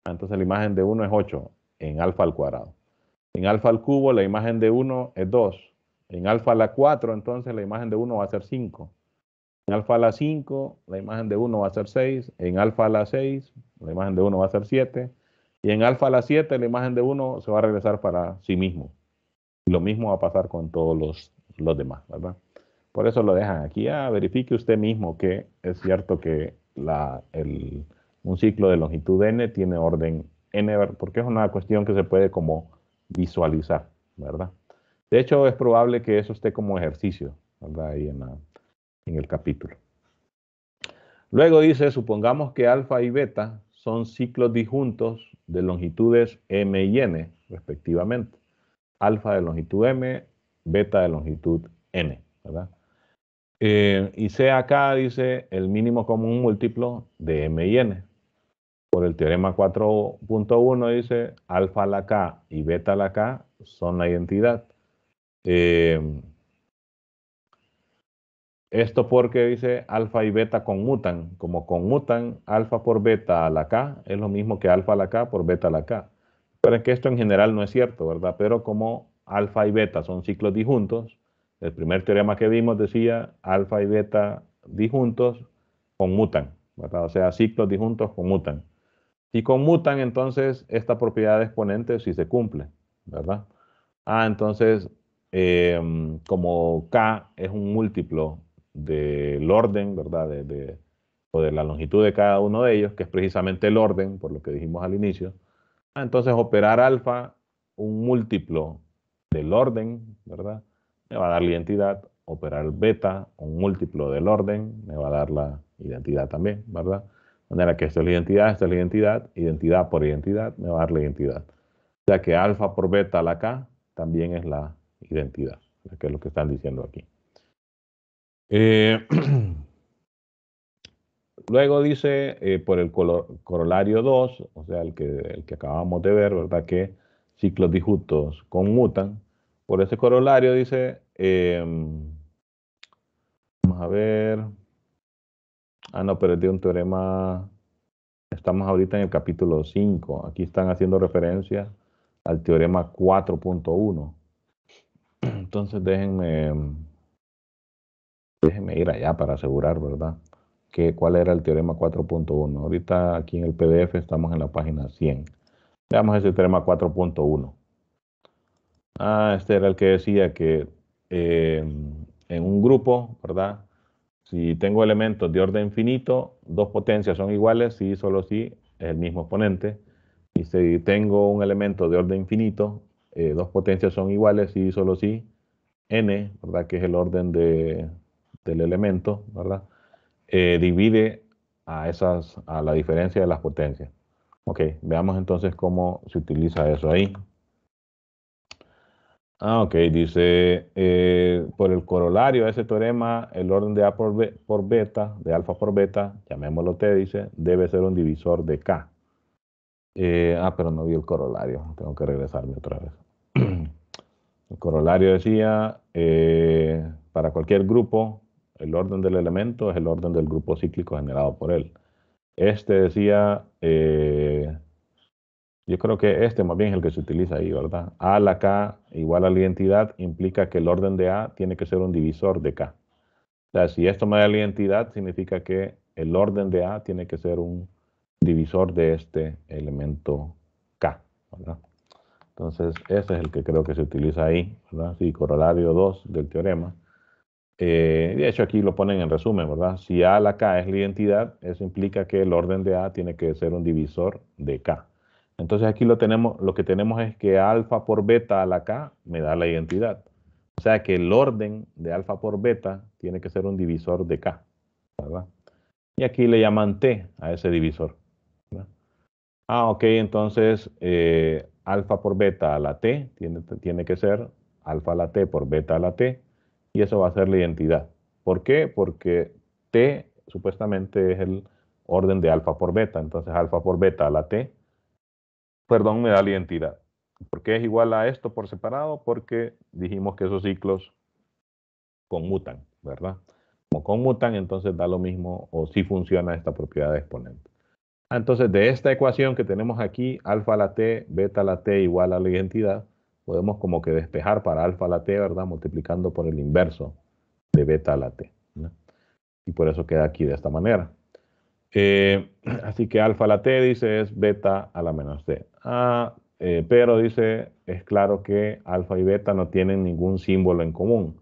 Ah, entonces la imagen de 1 es 8 en alfa al cuadrado. En alfa al cubo la imagen de 1 es 2. En alfa a la 4 entonces la imagen de 1 va a ser 5. En alfa a la 5 la imagen de 1 va a ser 6. En alfa a la 6 la imagen de 1 va a ser 7. Y en alfa a la 7 la imagen de 1 se va a regresar para sí mismo. Y Lo mismo va a pasar con todos los demás, ¿verdad? Por eso lo dejan aquí. a ah, verifique usted mismo que es cierto que un ciclo de longitud n tiene orden n, porque es una cuestión que se puede como visualizar, ¿verdad? De hecho, es probable que eso esté como ejercicio, ¿verdad? Ahí en, en el capítulo. Luego dice, supongamos que alfa y beta son ciclos disjuntos de longitudes m y n, respectivamente. Alfa de longitud m, beta de longitud n, ¿verdad? Eh, y C acá dice el mínimo común múltiplo de M y N. Por el teorema 4.1 dice alfa a la K y beta a la K son la identidad. Eh, esto porque dice alfa y beta conmutan. Como conmutan, alfa por beta a la K es lo mismo que alfa a la K por beta a la K. Pero es que esto en general no es cierto, ¿verdad? Pero como alfa y beta son ciclos disjuntos, el primer teorema que vimos decía alfa y beta disjuntos conmutan, ¿verdad? o sea, ciclos disjuntos conmutan. Si conmutan, entonces esta propiedad de exponente si se cumple, ¿verdad? Ah, entonces, eh, como K es un múltiplo del orden, ¿verdad? o de la longitud de cada uno de ellos, que es precisamente el orden, por lo que dijimos al inicio. Ah, entonces, operar alfa, un múltiplo del orden, ¿verdad? me va a dar la identidad, operar beta, un múltiplo del orden, me va a dar la identidad también, ¿verdad? De manera que esto es la identidad, esto es la identidad, identidad por identidad, me va a dar la identidad. O sea que alfa por beta la K también es la identidad, que es lo que están diciendo aquí. Eh, luego dice, eh, por el corolario 2, o sea, el que, el que acabamos de ver, ¿verdad? Que ciclos disjuntos conmutan por ese corolario dice, em, vamos a ver, ah no, pero es de un teorema, estamos ahorita en el capítulo 5, aquí están haciendo referencia al teorema 4.1. Entonces déjenme, déjenme ir allá para asegurar, ¿verdad? Que, ¿Cuál era el teorema 4.1? Ahorita aquí en el PDF estamos en la página 100. Veamos ese teorema 4.1. Ah, este era el que decía que eh, en un grupo, ¿verdad? Si tengo elementos de orden infinito, dos potencias son iguales si solo si es el mismo exponente. Y si tengo un elemento de orden infinito, eh, dos potencias son iguales si solo si n, ¿verdad? Que es el orden de, del elemento, ¿verdad? Eh, divide a, esas, a la diferencia de las potencias. Ok, veamos entonces cómo se utiliza eso ahí. Ah, ok, dice, eh, por el corolario de ese teorema, el orden de A por, beta, de alfa por beta, llamémoslo T, dice, debe ser un divisor de K. Eh, ah, pero no vi el corolario, tengo que regresarme otra vez. El corolario decía, eh, para cualquier grupo, el orden del elemento es el orden del grupo cíclico generado por él. Este decía, yo creo que este más bien es el que se utiliza ahí, ¿verdad? A la K igual a la identidad implica que el orden de A tiene que ser un divisor de K. O sea, si esto me da la identidad, significa que el orden de A tiene que ser un divisor de este elemento K, ¿verdad? Entonces, ese es el que creo que se utiliza ahí, ¿verdad? Sí, corolario 2 del teorema. Eh, de hecho, aquí lo ponen en resumen, ¿verdad? Si A a la K es la identidad, eso implica que el orden de A tiene que ser un divisor de K. Entonces aquí lo, tenemos, lo que tenemos es que alfa por beta a la K me da la identidad. O sea que el orden de alfa por beta tiene que ser un divisor de K. Y aquí le llaman T a ese divisor. Ah, ok, entonces eh, alfa por beta a la T tiene, tiene que ser alfa a la T por beta a la T. Y eso va a ser la identidad. ¿Por qué? Porque T supuestamente es el orden de alfa por beta. Entonces alfa por beta a la T perdón, me da la identidad. ¿Por qué es igual a esto por separado? Porque dijimos que esos ciclos conmutan, ¿verdad? Como conmutan, entonces da lo mismo o si sí funciona esta propiedad de exponente. Ah, entonces, de esta ecuación que tenemos aquí, alfa a la t, beta a la t igual a la identidad, podemos como que despejar para alfa a la t, ¿verdad? Multiplicando por el inverso de beta a la t. Y por eso queda aquí de esta manera. Eh, así que alfa a la T dice es beta a la menos T. Ah, eh, pero dice, es claro que alfa y beta no tienen ningún símbolo en común.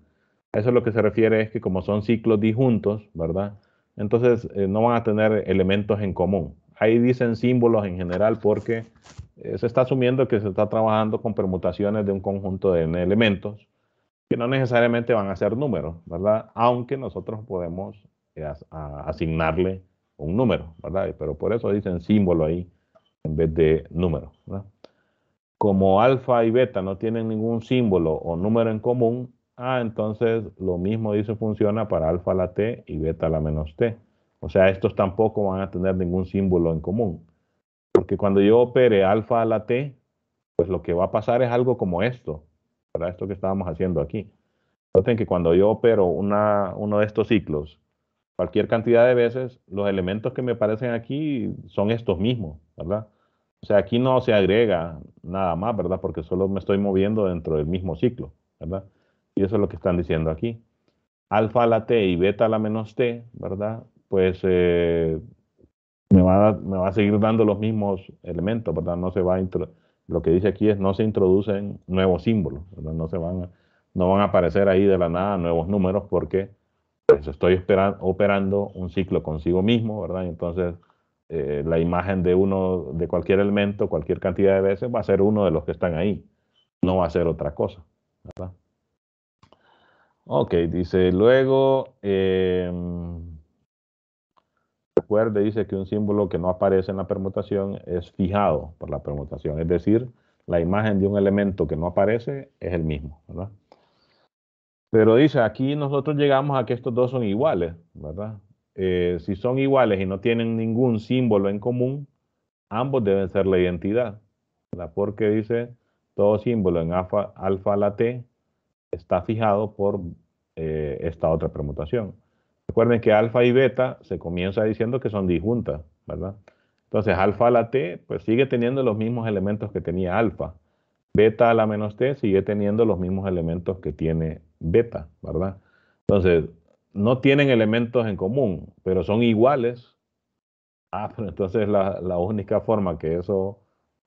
Eso es lo que se refiere es que como son ciclos disjuntos, ¿verdad? Entonces eh, no van a tener elementos en común. Ahí dicen símbolos en general porque se está asumiendo que se está trabajando con permutaciones de un conjunto de n elementos que no necesariamente van a ser números, ¿verdad? Aunque nosotros podemos asignarle un número, ¿verdad? Pero por eso dicen símbolo ahí en vez de número, Como alfa y beta no tienen ningún símbolo o número en común, ah, entonces lo mismo dice funciona para alfa a la t y beta a la menos t. O sea, estos tampoco van a tener ningún símbolo en común. Porque cuando yo opere alfa a la t, pues lo que va a pasar es algo como esto, para esto que estábamos haciendo aquí. Noten que cuando yo opero una, uno de estos ciclos cualquier cantidad de veces, los elementos que me aparecen aquí son estos mismos, ¿verdad? O sea, aquí no se agrega nada más, ¿verdad? Porque solo me estoy moviendo dentro del mismo ciclo, ¿verdad? Y eso es lo que están diciendo aquí. Alfa a la t y beta a la menos t, ¿verdad? Pues eh, me, va a, me va a seguir dando los mismos elementos, ¿verdad? No se va lo que dice aquí es no se introducen nuevos símbolos, ¿verdad? No se van no van a aparecer ahí de la nada nuevos números porque estoy operando un ciclo consigo mismo, ¿verdad? entonces eh, la imagen de uno, de cualquier elemento, cualquier cantidad de veces, va a ser uno de los que están ahí, no va a ser otra cosa, ¿verdad? Ok, dice luego, em, recuerde, dice que un símbolo que no aparece en la permutación es fijado por la permutación, es decir, la imagen de un elemento que no aparece es el mismo, ¿verdad? Pero dice, aquí nosotros llegamos a que estos dos son iguales, ¿verdad? Eh, si son iguales y no tienen ningún símbolo en común, ambos deben ser la identidad, ¿verdad? Porque dice, todo símbolo en alfa, a la T está fijado por eh, esta otra permutación. Recuerden que alfa y beta se comienza diciendo que son disjuntas, ¿verdad? Entonces alfa a la T pues sigue teniendo los mismos elementos que tenía alfa. Beta a la menos T sigue teniendo los mismos elementos que tiene beta, ¿verdad? Entonces, no tienen elementos en común, pero son iguales. Ah, entonces la, única forma que eso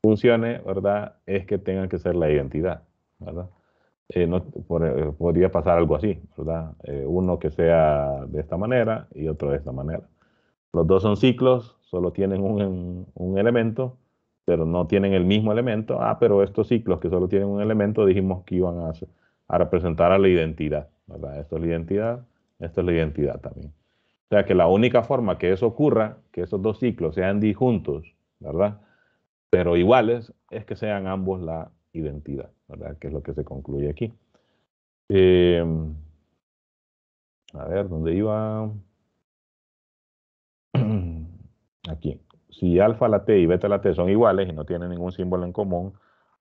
funcione, ¿verdad? Es que tengan que ser la identidad, ¿verdad? Eh, no, eh, podría pasar algo así, ¿verdad? Eh, uno que sea de esta manera y otro de esta manera. Los dos son ciclos, solo tienen un, elemento, pero no tienen el mismo elemento. Ah, pero estos ciclos que solo tienen un elemento dijimos que iban a a representar a la identidad, ¿verdad? Esto es la identidad, esto es la identidad también. O sea que la única forma que eso ocurra, que esos dos ciclos sean disjuntos, ¿verdad? Pero iguales, es que sean ambos la identidad, ¿verdad? Que es lo que se concluye aquí. Em, a ver, ¿dónde iba? Aquí. Si alfa la T y beta la T son iguales y no tienen ningún símbolo en común,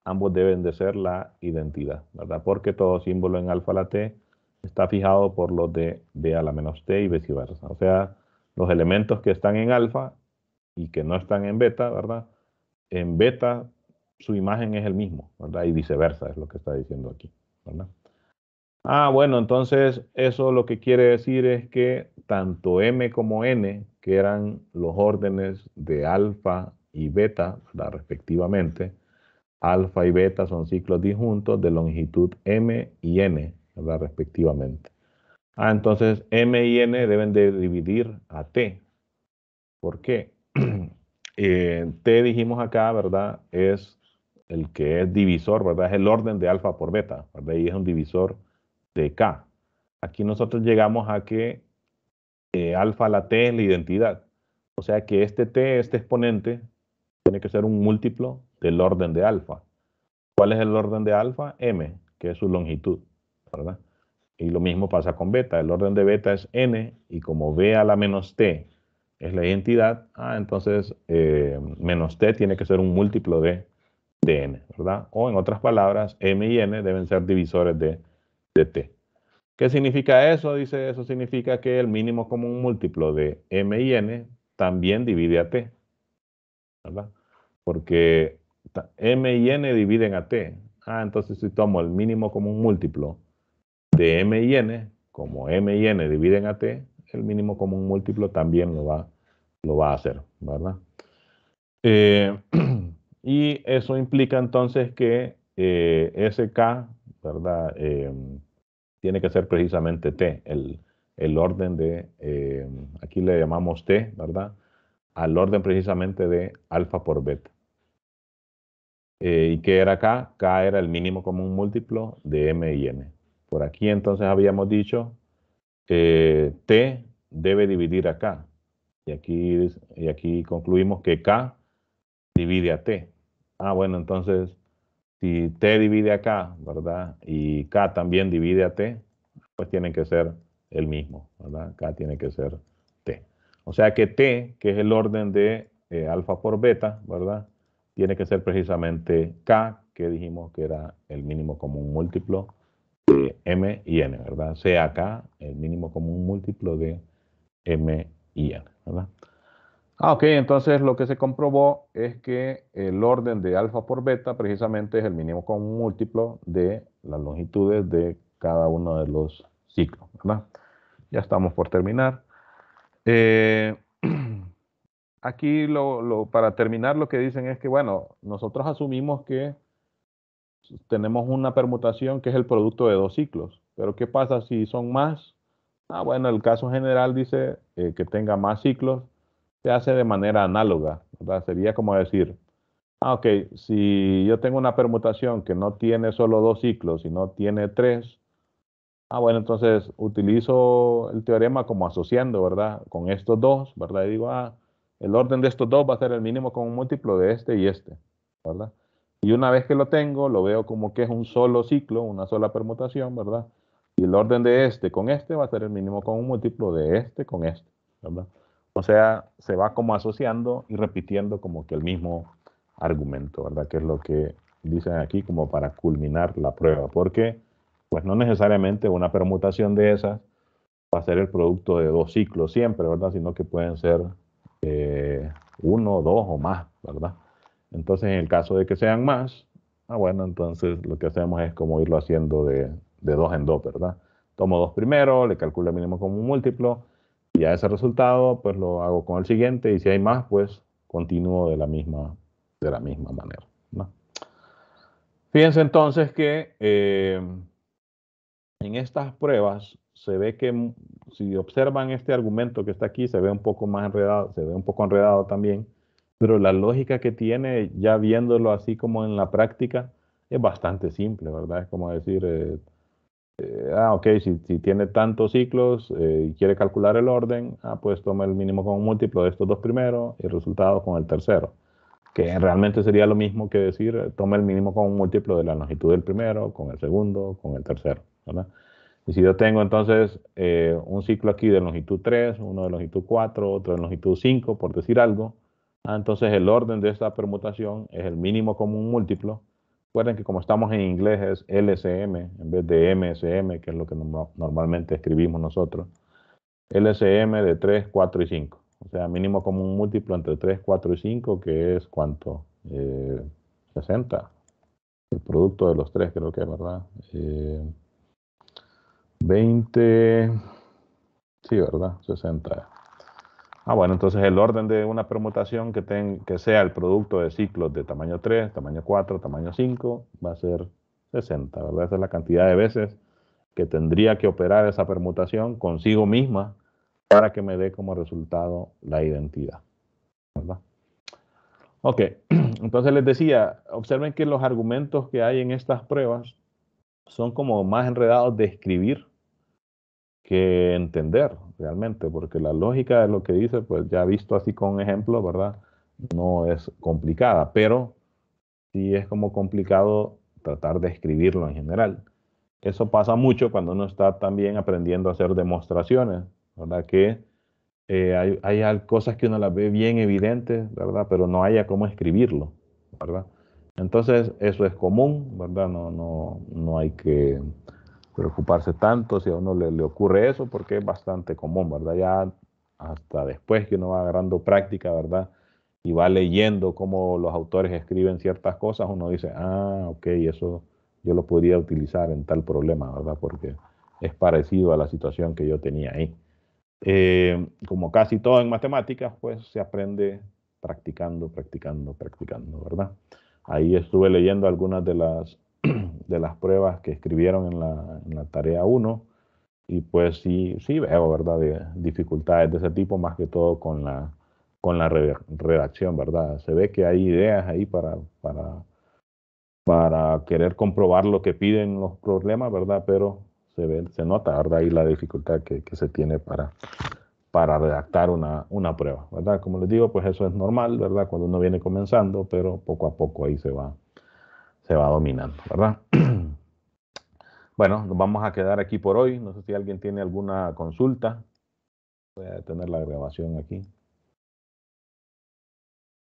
ambos deben de ser la identidad, ¿verdad? Porque todo símbolo en alfa a la t está fijado por los de b a la menos t y viceversa. O sea, los elementos que están en alfa y que no están en beta, ¿verdad? En beta su imagen es el mismo, ¿verdad? Y viceversa es lo que está diciendo aquí, ¿verdad? Ah, bueno, entonces eso lo que quiere decir es que tanto m como n, que eran los órdenes de alfa y beta, ¿verdad? respectivamente, Alfa y beta son ciclos disjuntos de longitud m y n, ¿verdad? respectivamente. Ah, entonces m y n deben de dividir a t. ¿Por qué? Eh, t dijimos acá, ¿verdad? Es el que es divisor, ¿verdad? Es el orden de alfa por beta, ¿verdad? Y es un divisor de k. Aquí nosotros llegamos a que eh, alfa a la t es la identidad. O sea que este t, este exponente, tiene que ser un múltiplo del orden de alfa. ¿Cuál es el orden de alfa? M, que es su longitud, ¿verdad? Y lo mismo pasa con beta. El orden de beta es n y como b a la menos t es la identidad, ah, entonces eh, menos t tiene que ser un múltiplo de, n, ¿verdad? O en otras palabras, m y n deben ser divisores de, de t. ¿Qué significa eso? Dice, eso significa que el mínimo común múltiplo de m y n también divide a t, ¿verdad? Porque M y N dividen a T. Ah, entonces si tomo el mínimo común múltiplo de M y N, como M y N dividen a T, el mínimo común múltiplo también lo va, lo va a hacer, ¿verdad? Eh, y eso implica entonces que eh, SK, ¿verdad? Em, tiene que ser precisamente T, el, orden de, em, aquí le llamamos T, ¿verdad? Al orden precisamente de alfa por beta. Eh, ¿Y qué era K? K era el mínimo común múltiplo de M y N. Por aquí entonces habíamos dicho eh, T debe dividir a K. Y aquí, y aquí concluimos que K divide a T. Ah, bueno, entonces si T divide a K, ¿verdad? Y K también divide a T, pues tienen que ser el mismo, ¿verdad? K tiene que ser T. O sea que T, que es el orden de eh, alfa por beta, ¿verdad? tiene que ser precisamente K, que dijimos que era el mínimo común múltiplo de M y N, ¿verdad? Sea K el mínimo común múltiplo de M y N, ¿verdad? Ah, ok, entonces lo que se comprobó es que el orden de alfa por beta precisamente es el mínimo común múltiplo de las longitudes de cada uno de los ciclos, ¿verdad? Ya estamos por terminar. Eh, aquí para terminar lo que dicen es que, bueno, nosotros asumimos que tenemos una permutación que es el producto de dos ciclos, pero ¿qué pasa si son más? Ah, bueno, el caso general dice eh, que tenga más ciclos, se hace de manera análoga, ¿verdad? Sería como decir, ah, ok, si yo tengo una permutación que no tiene solo dos ciclos, sino tiene tres, ah, bueno, entonces utilizo el teorema como asociando, ¿verdad? Con estos dos, ¿verdad? Y digo, ah, el orden de estos dos va a ser el mínimo con un múltiplo de este y este, ¿verdad? Y una vez que lo tengo, lo veo como que es un solo ciclo, una sola permutación, ¿verdad? Y el orden de este con este va a ser el mínimo con un múltiplo de este con este, ¿verdad? O sea, se va como asociando y repitiendo como que el mismo argumento, ¿verdad? Que es lo que dicen aquí como para culminar la prueba, porque pues no necesariamente una permutación de esas va a ser el producto de dos ciclos siempre, ¿verdad? Sino que pueden ser eh, uno, dos o más, ¿verdad? Entonces, en el caso de que sean más, ah, bueno, entonces lo que hacemos es como irlo haciendo de, dos en dos, ¿verdad? Tomo dos primero, le calculo el mínimo como un múltiplo, y a ese resultado, pues lo hago con el siguiente, y si hay más, pues continúo de la misma, de la misma manera. ¿no? Fíjense entonces que eh, en estas pruebas se ve que si observan este argumento que está aquí, se ve un poco más enredado, se ve un poco enredado también, pero la lógica que tiene, ya viéndolo así como en la práctica, es bastante simple, ¿verdad? Es como decir, eh, eh, ah, ok, si, tiene tantos ciclos eh, y quiere calcular el orden, ah, pues toma el mínimo con un múltiplo de estos dos primeros y el resultado con el tercero. Que realmente sería lo mismo que decir, toma el mínimo con un múltiplo de la longitud del primero, con el segundo, con el tercero, ¿verdad? Y si yo tengo entonces eh, un ciclo aquí de longitud 3, uno de longitud 4, otro de longitud 5, por decir algo, ah, entonces el orden de esta permutación es el mínimo común múltiplo. Recuerden que como estamos en inglés es LSM en vez de MSM, que es lo que normalmente escribimos nosotros. LCM de 3, 4 y 5. O sea, mínimo común múltiplo entre 3, 4 y 5, que es cuánto? 60. Eh, el producto de los tres creo que es, ¿verdad? Eh, 20. Sí, ¿verdad? 60. Ah, bueno, entonces el orden de una permutación que, que sea el producto de ciclos de tamaño 3, tamaño 4, tamaño 5, va a ser 60, ¿verdad? Esa es la cantidad de veces que tendría que operar esa permutación consigo misma para que me dé como resultado la identidad, ¿verdad? Ok, entonces les decía, observen que los argumentos que hay en estas pruebas son como más enredados de escribir que entender realmente, porque la lógica de lo que dice, pues ya visto así con ejemplos, ¿verdad? No es complicada, pero sí es como complicado tratar de escribirlo en general. Eso pasa mucho cuando uno está también aprendiendo a hacer demostraciones, ¿verdad? Que eh, hay, hay, cosas que uno las ve bien evidentes, ¿verdad? Pero no haya cómo escribirlo, ¿verdad? Entonces, eso es común, ¿verdad? No, no, no hay que preocuparse tanto si a uno le, ocurre eso, porque es bastante común, ¿verdad? Ya hasta después que uno va agarrando práctica, ¿verdad? Y va leyendo cómo los autores escriben ciertas cosas, uno dice, ah, ok, eso yo lo podría utilizar en tal problema, ¿verdad? Porque es parecido a la situación que yo tenía ahí. Eh, como casi todo en matemáticas, pues se aprende practicando, practicando, practicando, ¿verdad? Ahí estuve leyendo algunas de las de las pruebas que escribieron en la, tarea 1 y pues sí, sí veo, ¿verdad?, de dificultades de ese tipo, más que todo con la, con la redacción, ¿verdad? Se ve que hay ideas ahí para, para, para querer comprobar lo que piden los problemas, ¿verdad? Pero se, ve, se nota, ¿verdad? Ahí la dificultad que, que se tiene para, para redactar una, una, prueba, ¿verdad? Como les digo, pues eso es normal, ¿verdad? Cuando uno viene comenzando, pero poco a poco ahí se va, se va dominando, ¿verdad? Bueno, nos vamos a quedar aquí por hoy. No sé si alguien tiene alguna consulta. Voy a detener la grabación aquí.